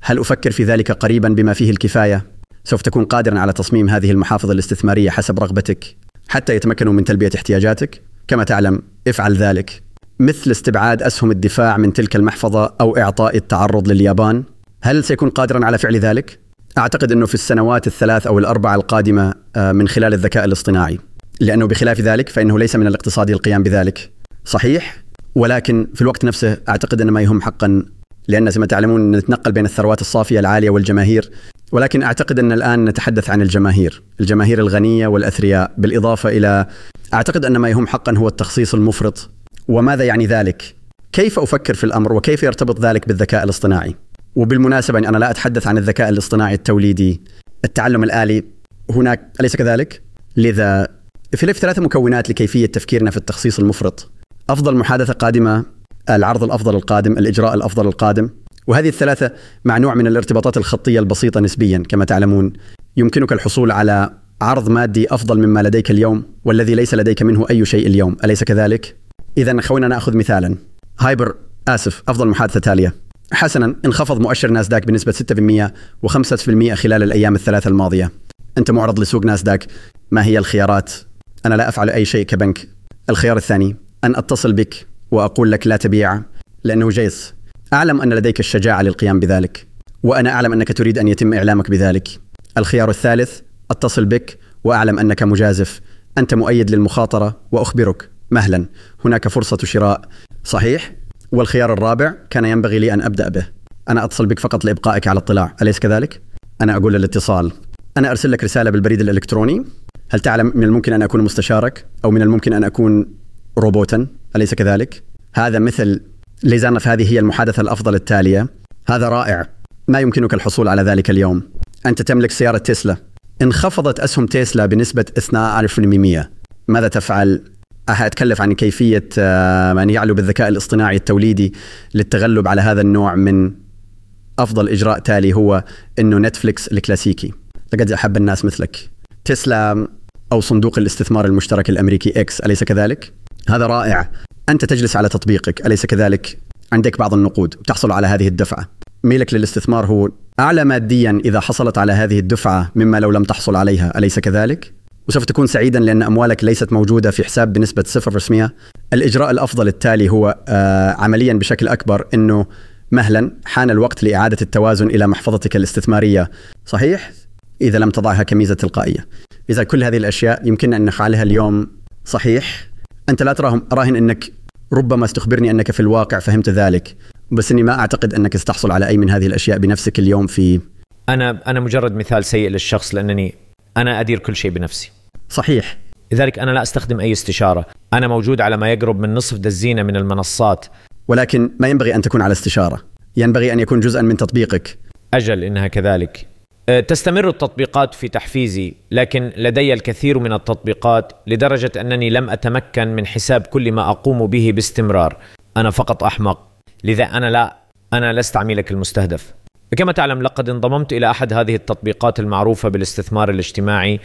هل أفكر في ذلك قريبا بما فيه الكفاية سوف تكون قادرا على تصميم هذه المحافظ الاستثمارية حسب رغبتك حتى يتمكنوا من تلبية احتياجاتك كما تعلم افعل ذلك مثل استبعاد أسهم الدفاع من تلك المحفظة أو إعطاء التعرض لليابان هل سيكون قادرا على فعل ذلك؟ أعتقد أنه في السنوات الثلاث أو الأربعة القادمة آه، من خلال الذكاء الاصطناعي لأنه بخلاف ذلك فإنه ليس من الاقتصادي القيام بذلك صحيح ولكن في الوقت نفسه أعتقد أن ما يهم حقا لأن كما تعلمون نتنقل بين الثروات الصافية العالية والجماهير ولكن أعتقد أن الآن نتحدث عن الجماهير الجماهير الغنية والأثرياء بالإضافة إلى أعتقد أن ما يهم حقا هو التخصيص المفرط وماذا يعني ذلك؟ كيف أفكر في الأمر وكيف يرتبط ذلك بالذكاء الاصطناعي؟ وبالمناسبة أنا لا أتحدث عن الذكاء الاصطناعي التوليدي التعلم الآلي هناك أليس كذلك؟ لذا في ثلاث مكونات لكيفية تفكيرنا في التخصيص المفرط أفضل محادثة قادمة العرض الافضل القادم الاجراء الافضل القادم وهذه الثلاثه مع نوع من الارتباطات الخطيه البسيطه نسبيا كما تعلمون يمكنك الحصول على عرض مادي افضل مما لديك اليوم والذي ليس لديك منه اي شيء اليوم اليس كذلك اذا خلونا ناخذ مثالا هايبر اسف افضل محادثه تاليه حسنا انخفض مؤشر ناسداك بنسبه 6% و5% خلال الايام الثلاثه الماضيه انت معرض لسوق ناسداك ما هي الخيارات انا لا افعل اي شيء كبنك الخيار الثاني ان اتصل بك وأقول لك لا تبيع لأنه جيس أعلم أن لديك الشجاعة للقيام بذلك وأنا أعلم أنك تريد أن يتم إعلامك بذلك الخيار الثالث أتصل بك وأعلم أنك مجازف أنت مؤيد للمخاطرة وأخبرك مهلا هناك فرصة شراء صحيح والخيار الرابع كان ينبغي لي أن أبدأ به أنا أتصل بك فقط لإبقائك على اطلاع أليس كذلك؟ أنا أقول الاتصال أنا أرسل لك رسالة بالبريد الإلكتروني هل تعلم من الممكن أن أكون مستشارك أو من الممكن أن أكون روبوتا أليس كذلك؟ هذا مثل ليزانف هذه هي المحادثة الأفضل التالية هذا رائع ما يمكنك الحصول على ذلك اليوم أنت تملك سيارة تسلا انخفضت أسهم تسلا بنسبة 12% ماذا تفعل؟ أتكلف عن كيفية أن آه، يعلو بالذكاء الاصطناعي التوليدي للتغلب على هذا النوع من أفضل إجراء تالي هو أنه نتفليكس الكلاسيكي لقد أحب الناس مثلك تسلا أو صندوق الاستثمار المشترك الأمريكي إكس أليس كذلك؟ هذا رائع أنت تجلس على تطبيقك أليس كذلك؟ عندك بعض النقود تحصل على هذه الدفعة ميلك للاستثمار هو أعلى ماديا إذا حصلت على هذه الدفعة مما لو لم تحصل عليها أليس كذلك؟ وسوف تكون سعيدا لأن أموالك ليست موجودة في حساب بنسبة 0% الإجراء الأفضل التالي هو آه، عمليا بشكل أكبر أنه مهلا حان الوقت لإعادة التوازن إلى محفظتك الاستثمارية صحيح؟ إذا لم تضعها كميزة تلقائية إذا كل هذه الأشياء يمكننا أن نفعلها اليوم صحيح انت لا تراهم راهن انك ربما استخبرني انك في الواقع فهمت ذلك بس اني ما اعتقد انك ستحصل على اي من هذه الاشياء بنفسك اليوم في انا انا مجرد مثال سيء للشخص لانني انا ادير كل شيء بنفسي صحيح لذلك انا لا استخدم اي استشاره انا موجود على ما يقرب من نصف دزينه من المنصات ولكن ما ينبغي ان تكون على استشاره ينبغي ان يكون جزءا من تطبيقك اجل انها كذلك أه، تستمر التطبيقات في تحفيزي لكن لدي الكثير من التطبيقات لدرجه انني لم اتمكن من حساب كل ما اقوم به باستمرار انا فقط احمق لذا انا لا انا لست عميلك المستهدف كما تعلم لقد انضممت الى احد هذه التطبيقات المعروفه بالاستثمار الاجتماعي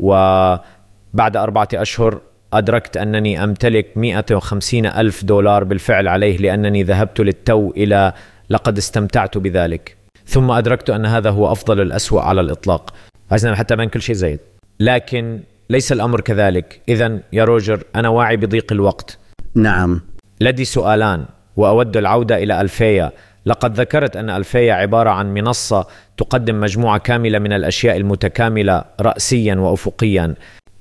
وبعد اربعه اشهر أدركت أنني أمتلك 150 ألف دولار بالفعل عليه لأنني ذهبت للتو إلى لقد استمتعت بذلك ثم أدركت أن هذا هو أفضل الأسوأ على الإطلاق عايزنا حتى بين كل شيء زايد لكن ليس الأمر كذلك إذا يا روجر أنا واعي بضيق الوقت نعم لدي سؤالان وأود العودة إلى ألفيا لقد ذكرت أن ألفيا عبارة عن منصة تقدم مجموعة كاملة من الأشياء المتكاملة رأسيا وأفقيا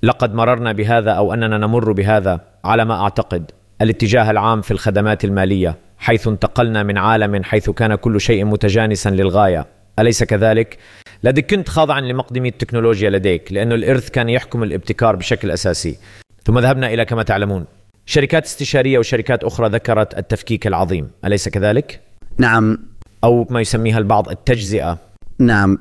لقد مررنا بهذا أو أننا نمر بهذا على ما أعتقد الاتجاه العام في الخدمات المالية حيث انتقلنا من عالم حيث كان كل شيء متجانسا للغايه اليس كذلك لدي كنت خاضعا لمقدمي التكنولوجيا لديك لأن الإرث كان يحكم الابتكار بشكل أساسي ثم ذهبنا إلى كما تعلمون شركات استشارية وشركات أخرى ذكرت التفكيك العظيم أليس كذلك؟ نعم أو ما يسميها البعض التجزئة نعم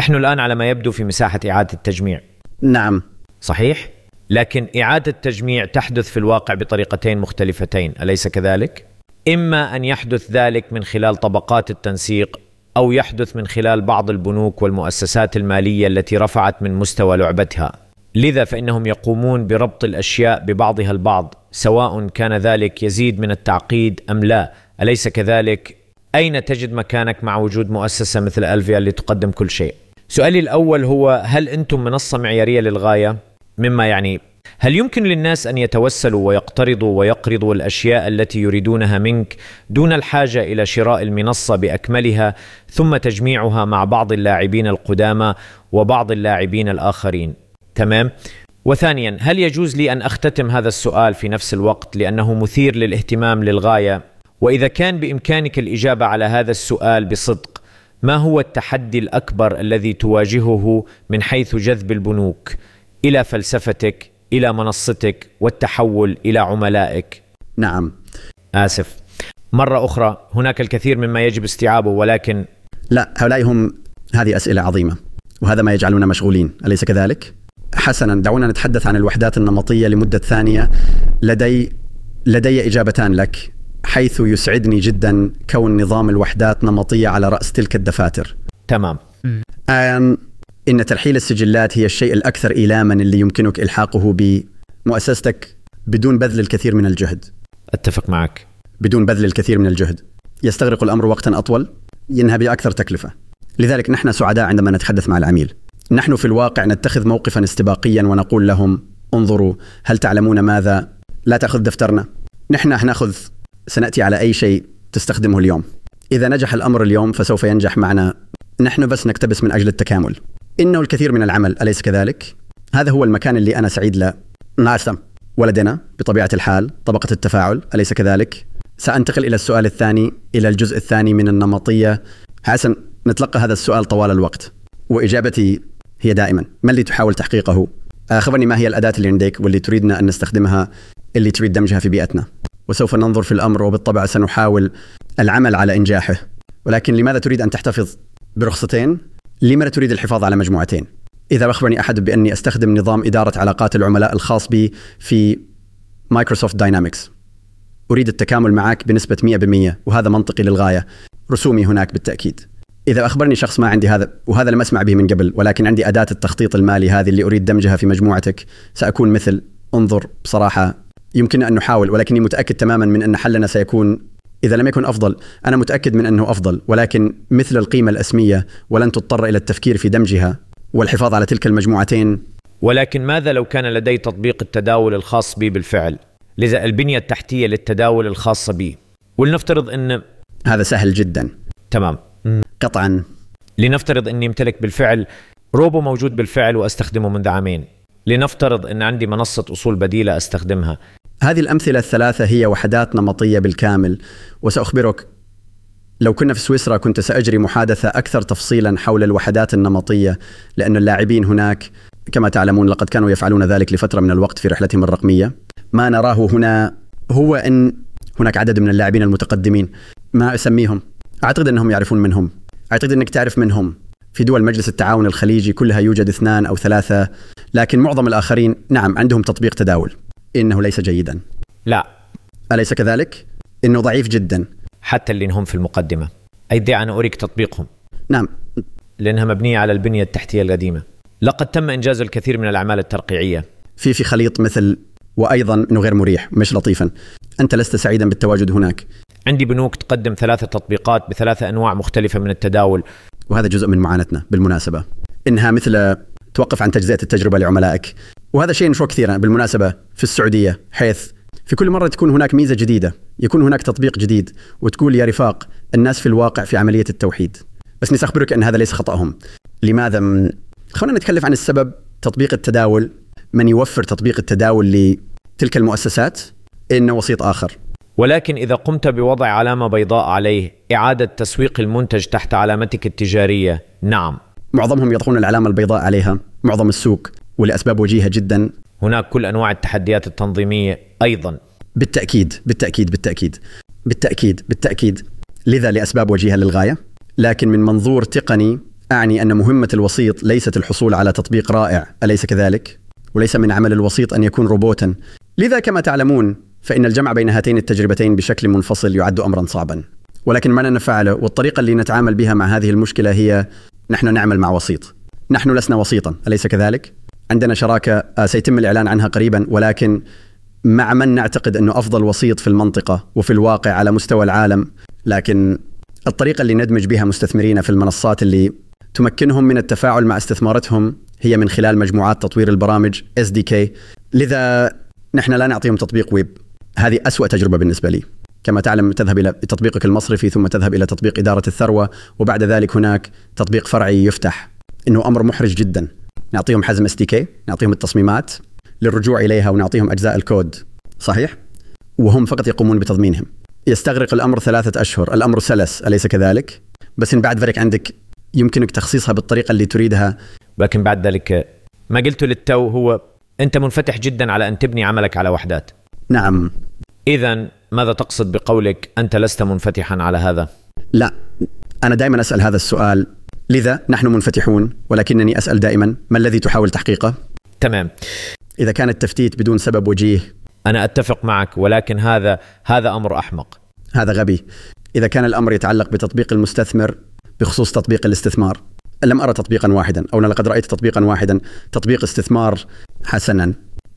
نحن الآن على ما يبدو في مساحة إعادة التجميع نعم صحيح؟ لكن إعادة التجميع تحدث في الواقع بطريقتين مختلفتين أليس كذلك؟ اما ان يحدث ذلك من خلال طبقات التنسيق او يحدث من خلال بعض البنوك والمؤسسات الماليه التي رفعت من مستوى لعبتها لذا فانهم يقومون بربط الاشياء ببعضها البعض سواء كان ذلك يزيد من التعقيد ام لا اليس كذلك اين تجد مكانك مع وجود مؤسسه مثل الفيا اللي تقدم كل شيء سؤالي الاول هو هل انتم منصه معياريه للغايه مما يعني هل يمكن للناس ان يتوسلوا ويقترضوا ويقرضوا الاشياء التي يريدونها منك دون الحاجه الى شراء المنصه باكملها ثم تجميعها مع بعض اللاعبين القدامى وبعض اللاعبين الاخرين تمام وثانيا هل يجوز لي ان اختتم هذا السؤال في نفس الوقت لانه مثير للاهتمام للغايه واذا كان بامكانك الاجابه على هذا السؤال بصدق ما هو التحدي الاكبر الذي تواجهه من حيث جذب البنوك الى فلسفتك الى منصتك والتحول الى عملائك نعم اسف مره اخرى هناك الكثير مما يجب استيعابه ولكن لا هؤلاء هم هذه اسئله عظيمه وهذا ما يجعلنا مشغولين اليس كذلك حسنا دعونا نتحدث عن الوحدات النمطيه لمده ثانيه لدي لدي اجابتان لك حيث يسعدني جدا كون نظام الوحدات نمطيه على راس تلك الدفاتر تمام ان ترحيل السجلات هي الشيء الاكثر ايلاما اللي يمكنك الحاقه بمؤسستك بدون بذل الكثير من الجهد. اتفق معك. بدون بذل الكثير من الجهد. يستغرق الامر وقتا اطول، ينهى باكثر تكلفه. لذلك نحن سعداء عندما نتحدث مع العميل. نحن في الواقع نتخذ موقفا استباقيا ونقول لهم انظروا هل تعلمون ماذا؟ لا تاخذ دفترنا. نحن هناخذ سناتي على اي شيء تستخدمه اليوم. اذا نجح الامر اليوم فسوف ينجح معنا. نحن بس نكتبس من اجل التكامل. إنه الكثير من العمل أليس كذلك؟ هذا هو المكان اللي أنا سعيد له ناسا ولدنا بطبيعة الحال طبقة التفاعل أليس كذلك؟ سأنتقل إلى السؤال الثاني إلى الجزء الثاني من النمطية حسن نتلقى هذا السؤال طوال الوقت وإجابتي هي دائما ما اللي تحاول تحقيقه؟ آه، خبرني ما هي الأداة اللي عندك واللي تريدنا أن نستخدمها اللي تريد دمجها في بيئتنا وسوف ننظر في الأمر وبالطبع سنحاول العمل على إنجاحه ولكن لماذا تريد أن تحتفظ برخصتين لما لا تريد الحفاظ على مجموعتين؟ إذا أخبرني أحد بأني أستخدم نظام إدارة علاقات العملاء الخاص بي في مايكروسوفت داينامكس أريد التكامل معك بنسبة 100% وهذا منطقي للغاية رسومي هناك بالتأكيد إذا أخبرني شخص ما عندي هذا وهذا لم أسمع به من قبل ولكن عندي أداة التخطيط المالي هذه اللي أريد دمجها في مجموعتك سأكون مثل انظر بصراحة يمكن أن نحاول ولكني متأكد تماما من أن حلنا سيكون إذا لم يكن أفضل أنا متأكد من أنه أفضل ولكن مثل القيمة الأسمية ولن تضطر إلى التفكير في دمجها والحفاظ على تلك المجموعتين ولكن ماذا لو كان لدي تطبيق التداول الخاص بي بالفعل لذا البنية التحتية للتداول الخاصة بي ولنفترض أن هذا سهل جدا تمام قطعا لنفترض أني امتلك بالفعل روبو موجود بالفعل وأستخدمه منذ عامين لنفترض أن عندي منصة أصول بديلة أستخدمها هذه الأمثلة الثلاثة هي وحدات نمطية بالكامل وسأخبرك لو كنا في سويسرا كنت سأجري محادثة أكثر تفصيلا حول الوحدات النمطية لأن اللاعبين هناك كما تعلمون لقد كانوا يفعلون ذلك لفترة من الوقت في رحلتهم الرقمية ما نراه هنا هو أن هناك عدد من اللاعبين المتقدمين ما أسميهم أعتقد أنهم يعرفون منهم أعتقد أنك تعرف منهم في دول مجلس التعاون الخليجي كلها يوجد اثنان أو ثلاثة لكن معظم الآخرين نعم عندهم تطبيق تداول انه ليس جيدا لا اليس كذلك انه ضعيف جدا حتى اللي هم في المقدمه أيدي ان اريك تطبيقهم نعم لانها مبنيه على البنيه التحتيه القديمه لقد تم انجاز الكثير من الاعمال الترقيعيه في في خليط مثل وايضا انه غير مريح مش لطيفا انت لست سعيدا بالتواجد هناك عندي بنوك تقدم ثلاثه تطبيقات بثلاثه انواع مختلفه من التداول وهذا جزء من معاناتنا بالمناسبه انها مثل توقف عن تجزئه التجربه لعملائك وهذا شيء نشوفه كثيرا بالمناسبه في السعوديه حيث في كل مره تكون هناك ميزه جديده يكون هناك تطبيق جديد وتقول يا رفاق الناس في الواقع في عمليه التوحيد بس نسي اخبرك ان هذا ليس خطاهم لماذا من... خلونا نتكلم عن السبب تطبيق التداول من يوفر تطبيق التداول لتلك المؤسسات انه وسيط اخر ولكن إذا قمت بوضع علامة بيضاء عليه إعادة تسويق المنتج تحت علامتك التجارية نعم معظمهم يضعون العلامة البيضاء عليها معظم السوق ولاسباب وجيهه جدا هناك كل انواع التحديات التنظيميه ايضا بالتاكيد بالتاكيد بالتاكيد بالتاكيد بالتاكيد لذا لاسباب وجيهه للغايه لكن من منظور تقني اعني ان مهمه الوسيط ليست الحصول على تطبيق رائع اليس كذلك وليس من عمل الوسيط ان يكون روبوتا لذا كما تعلمون فان الجمع بين هاتين التجربتين بشكل منفصل يعد امرا صعبا ولكن ما نفعله والطريقه اللي نتعامل بها مع هذه المشكله هي نحن نعمل مع وسيط نحن لسنا وسيطا اليس كذلك عندنا شراكه آه، سيتم الاعلان عنها قريبا ولكن مع من نعتقد انه افضل وسيط في المنطقه وفي الواقع على مستوى العالم لكن الطريقه اللي ندمج بها مستثمرين في المنصات اللي تمكنهم من التفاعل مع استثمارتهم هي من خلال مجموعات تطوير البرامج SDK لذا نحن لا نعطيهم تطبيق ويب هذه أسوأ تجربة بالنسبة لي كما تعلم تذهب إلى تطبيقك المصرفي ثم تذهب إلى تطبيق إدارة الثروة وبعد ذلك هناك تطبيق فرعي يفتح إنه أمر محرج جدا نعطيهم حزم اس كي نعطيهم التصميمات للرجوع اليها ونعطيهم اجزاء الكود صحيح وهم فقط يقومون بتضمينهم يستغرق الامر ثلاثه اشهر الامر سلس اليس كذلك بس ان بعد ذلك عندك يمكنك تخصيصها بالطريقه اللي تريدها ولكن بعد ذلك ما قلته للتو هو انت منفتح جدا على ان تبني عملك على وحدات نعم اذا ماذا تقصد بقولك انت لست منفتحا على هذا لا انا دائما اسال هذا السؤال لذا نحن منفتحون ولكنني اسال دائما ما الذي تحاول تحقيقه؟ تمام اذا كان التفتيت بدون سبب وجيه انا اتفق معك ولكن هذا هذا امر احمق هذا غبي اذا كان الامر يتعلق بتطبيق المستثمر بخصوص تطبيق الاستثمار لم ارى تطبيقا واحدا او انا لقد رايت تطبيقا واحدا تطبيق استثمار حسنا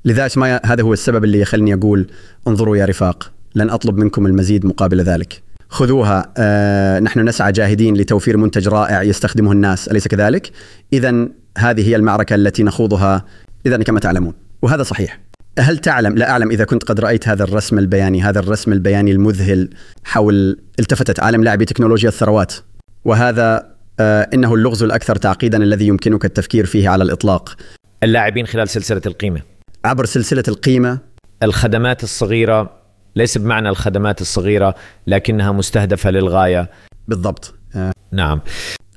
لذا هذا هو السبب اللي يخلني اقول انظروا يا رفاق لن اطلب منكم المزيد مقابل ذلك خذوها آه نحن نسعى جاهدين لتوفير منتج رائع يستخدمه الناس اليس كذلك؟ اذا هذه هي المعركه التي نخوضها اذا كما تعلمون وهذا صحيح. هل تعلم لا اعلم اذا كنت قد رايت هذا الرسم البياني هذا الرسم البياني المذهل حول التفتت عالم لاعبي تكنولوجيا الثروات وهذا آه انه اللغز الاكثر تعقيدا الذي يمكنك التفكير فيه على الاطلاق. اللاعبين خلال سلسله القيمه عبر سلسله القيمه الخدمات الصغيره ليس بمعنى الخدمات الصغيرة لكنها مستهدفة للغاية بالضبط نعم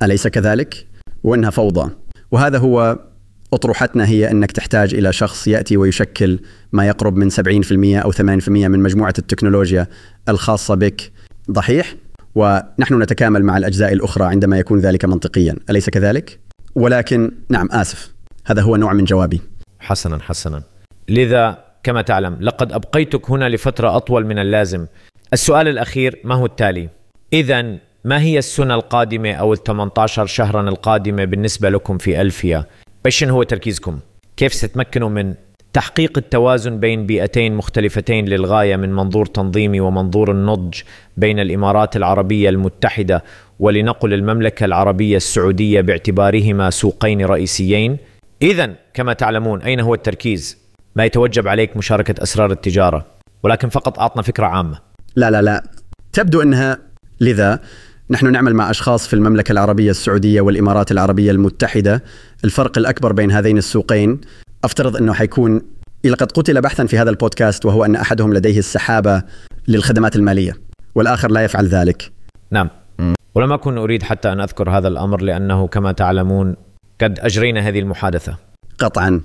أليس كذلك؟ وإنها فوضى وهذا هو أطروحتنا هي أنك تحتاج إلى شخص يأتي ويشكل ما يقرب من 70% أو 80% من مجموعة التكنولوجيا الخاصة بك ضحيح؟ ونحن نتكامل مع الأجزاء الأخرى عندما يكون ذلك منطقيا أليس كذلك؟ ولكن نعم آسف هذا هو نوع من جوابي حسنا حسنا لذا كما تعلم لقد ابقيتك هنا لفتره اطول من اللازم السؤال الاخير ما هو التالي اذا ما هي السنه القادمه او ال 18 شهرا القادمه بالنسبه لكم في الفيا ايش هو تركيزكم كيف ستمكنوا من تحقيق التوازن بين بيئتين مختلفتين للغايه من منظور تنظيمي ومنظور النضج بين الامارات العربيه المتحده ولنقل المملكه العربيه السعوديه باعتبارهما سوقين رئيسيين اذا كما تعلمون اين هو التركيز ما يتوجب عليك مشاركة أسرار التجارة ولكن فقط أعطنا فكرة عامة لا لا لا تبدو أنها لذا نحن نعمل مع أشخاص في المملكة العربية السعودية والإمارات العربية المتحدة الفرق الأكبر بين هذين السوقين أفترض أنه حيكون لقد قتل بحثا في هذا البودكاست وهو أن أحدهم لديه السحابة للخدمات المالية والآخر لا يفعل ذلك نعم ولم أكن أريد حتى أن أذكر هذا الأمر لأنه كما تعلمون قد أجرينا هذه المحادثة قطعا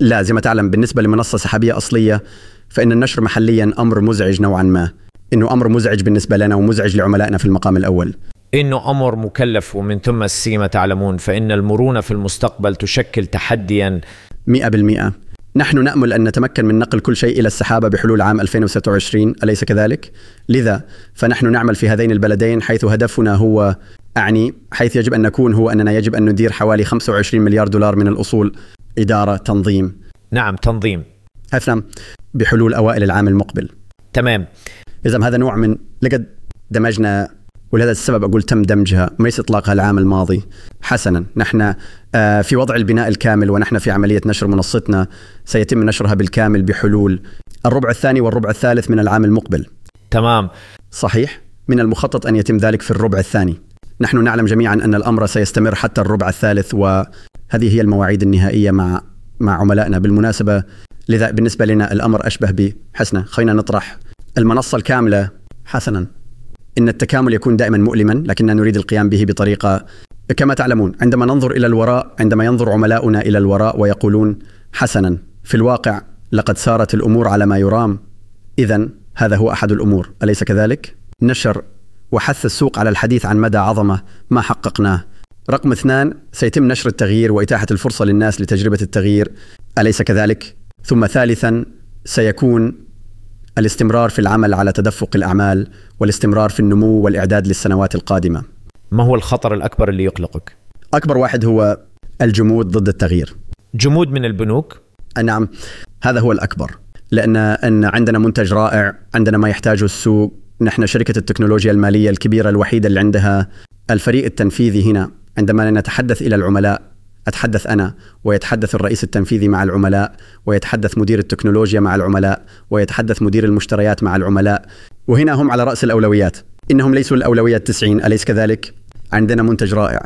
لا زي ما تعلم بالنسبة لمنصة سحابية أصلية فإن النشر محليا أمر مزعج نوعا ما إنه أمر مزعج بالنسبة لنا ومزعج لعملائنا في المقام الأول إنه أمر مكلف ومن ثم السيمة تعلمون فإن المرونة في المستقبل تشكل تحديا 100% نحن نأمل أن نتمكن من نقل كل شيء إلى السحابة بحلول عام 2026 أليس كذلك؟ لذا فنحن نعمل في هذين البلدين حيث هدفنا هو أعني حيث يجب أن نكون هو أننا يجب أن ندير حوالي 25 مليار دولار من الأصول إدارة تنظيم نعم تنظيم أفلام بحلول أوائل العام المقبل تمام إذا هذا نوع من لقد دمجنا ولهذا السبب أقول تم دمجها ليس إطلاقها العام الماضي حسنا نحن آه، في وضع البناء الكامل ونحن في عملية نشر منصتنا سيتم نشرها بالكامل بحلول الربع الثاني والربع الثالث من العام المقبل تمام صحيح من المخطط أن يتم ذلك في الربع الثاني نحن نعلم جميعا أن الأمر سيستمر حتى الربع الثالث و هذه هي المواعيد النهائيه مع مع عملائنا بالمناسبه لذا بالنسبه لنا الامر اشبه حسنا خلينا نطرح المنصه الكامله حسنا ان التكامل يكون دائما مؤلما لكننا نريد القيام به بطريقه كما تعلمون عندما ننظر الى الوراء عندما ينظر عملاؤنا الى الوراء ويقولون حسنا في الواقع لقد سارت الامور على ما يرام اذا هذا هو احد الامور اليس كذلك نشر وحث السوق على الحديث عن مدى عظمه ما حققناه رقم اثنان سيتم نشر التغيير وإتاحة الفرصة للناس لتجربة التغيير أليس كذلك؟ ثم ثالثا سيكون الاستمرار في العمل على تدفق الأعمال والاستمرار في النمو والإعداد للسنوات القادمة ما هو الخطر الأكبر اللي يقلقك؟ أكبر واحد هو الجمود ضد التغيير جمود من البنوك؟ نعم هذا هو الأكبر لأن أن عندنا منتج رائع عندنا ما يحتاجه السوق نحن شركة التكنولوجيا المالية الكبيرة الوحيدة اللي عندها الفريق التنفيذي هنا عندما نتحدث الى العملاء اتحدث انا ويتحدث الرئيس التنفيذي مع العملاء ويتحدث مدير التكنولوجيا مع العملاء ويتحدث مدير المشتريات مع العملاء وهنا هم على راس الاولويات انهم ليسوا الاولويه 90 اليس كذلك عندنا منتج رائع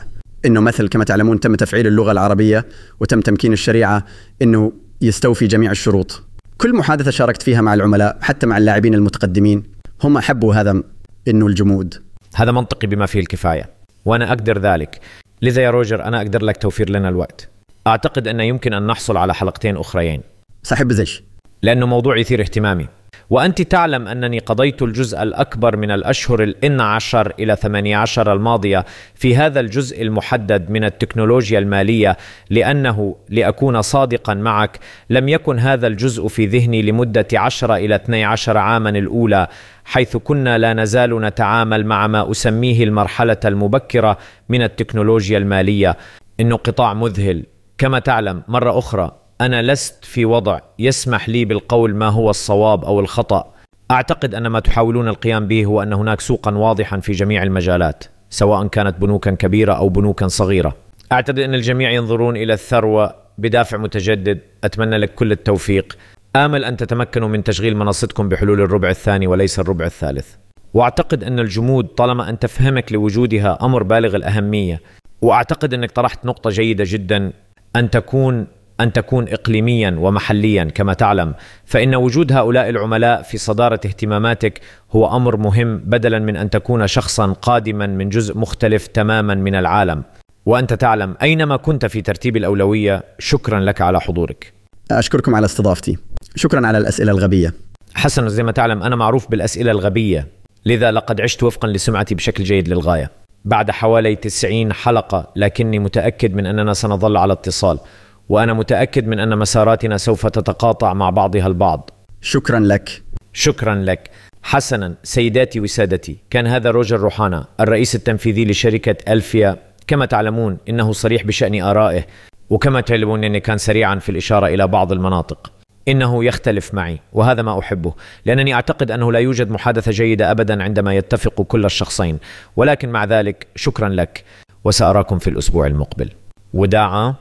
انه مثل كما تعلمون تم تفعيل اللغه العربيه وتم تمكين الشريعه انه يستوفي جميع الشروط كل محادثه شاركت فيها مع العملاء حتى مع اللاعبين المتقدمين هم احبوا هذا انه الجمود هذا منطقي بما فيه الكفايه وانا اقدر ذلك لذا يا روجر انا اقدر لك توفير لنا الوقت اعتقد انه يمكن ان نحصل على حلقتين اخريين صاحب زش لانه موضوع يثير اهتمامي وأنت تعلم أنني قضيت الجزء الأكبر من الأشهر الإن عشر إلى ثمانية عشر الماضية في هذا الجزء المحدد من التكنولوجيا المالية لأنه لأكون صادقا معك لم يكن هذا الجزء في ذهني لمدة عشر إلى 12 عاما الأولى حيث كنا لا نزال نتعامل مع ما أسميه المرحلة المبكرة من التكنولوجيا المالية إنه قطاع مذهل كما تعلم مرة أخرى انا لست في وضع يسمح لي بالقول ما هو الصواب او الخطا اعتقد ان ما تحاولون القيام به هو ان هناك سوقا واضحا في جميع المجالات سواء كانت بنوكا كبيره او بنوكا صغيره اعتقد ان الجميع ينظرون الى الثروه بدافع متجدد اتمنى لك كل التوفيق امل ان تتمكنوا من تشغيل منصتكم بحلول الربع الثاني وليس الربع الثالث واعتقد ان الجمود طالما ان تفهمك لوجودها امر بالغ الاهميه واعتقد انك طرحت نقطه جيده جدا ان تكون ان تكون اقليميا ومحليا كما تعلم فان وجود هؤلاء العملاء في صداره اهتماماتك هو امر مهم بدلا من ان تكون شخصا قادما من جزء مختلف تماما من العالم وانت تعلم اينما كنت في ترتيب الاولويه شكرا لك على حضورك اشكركم على استضافتي شكرا على الاسئله الغبيه حسنا زي ما تعلم انا معروف بالاسئله الغبيه لذا لقد عشت وفقا لسمعتي بشكل جيد للغايه بعد حوالي 90 حلقه لكني متاكد من اننا سنظل على اتصال وانا متاكد من ان مساراتنا سوف تتقاطع مع بعضها البعض شكرا لك شكرا لك حسنا سيداتي وسادتي كان هذا روجر روحانا الرئيس التنفيذي لشركه الفيا كما تعلمون انه صريح بشان ارائه وكما تعلمون اني كان سريعا في الاشاره الى بعض المناطق انه يختلف معي وهذا ما احبه لانني اعتقد انه لا يوجد محادثه جيده ابدا عندما يتفق كل الشخصين ولكن مع ذلك شكرا لك وساراكم في الاسبوع المقبل وداعا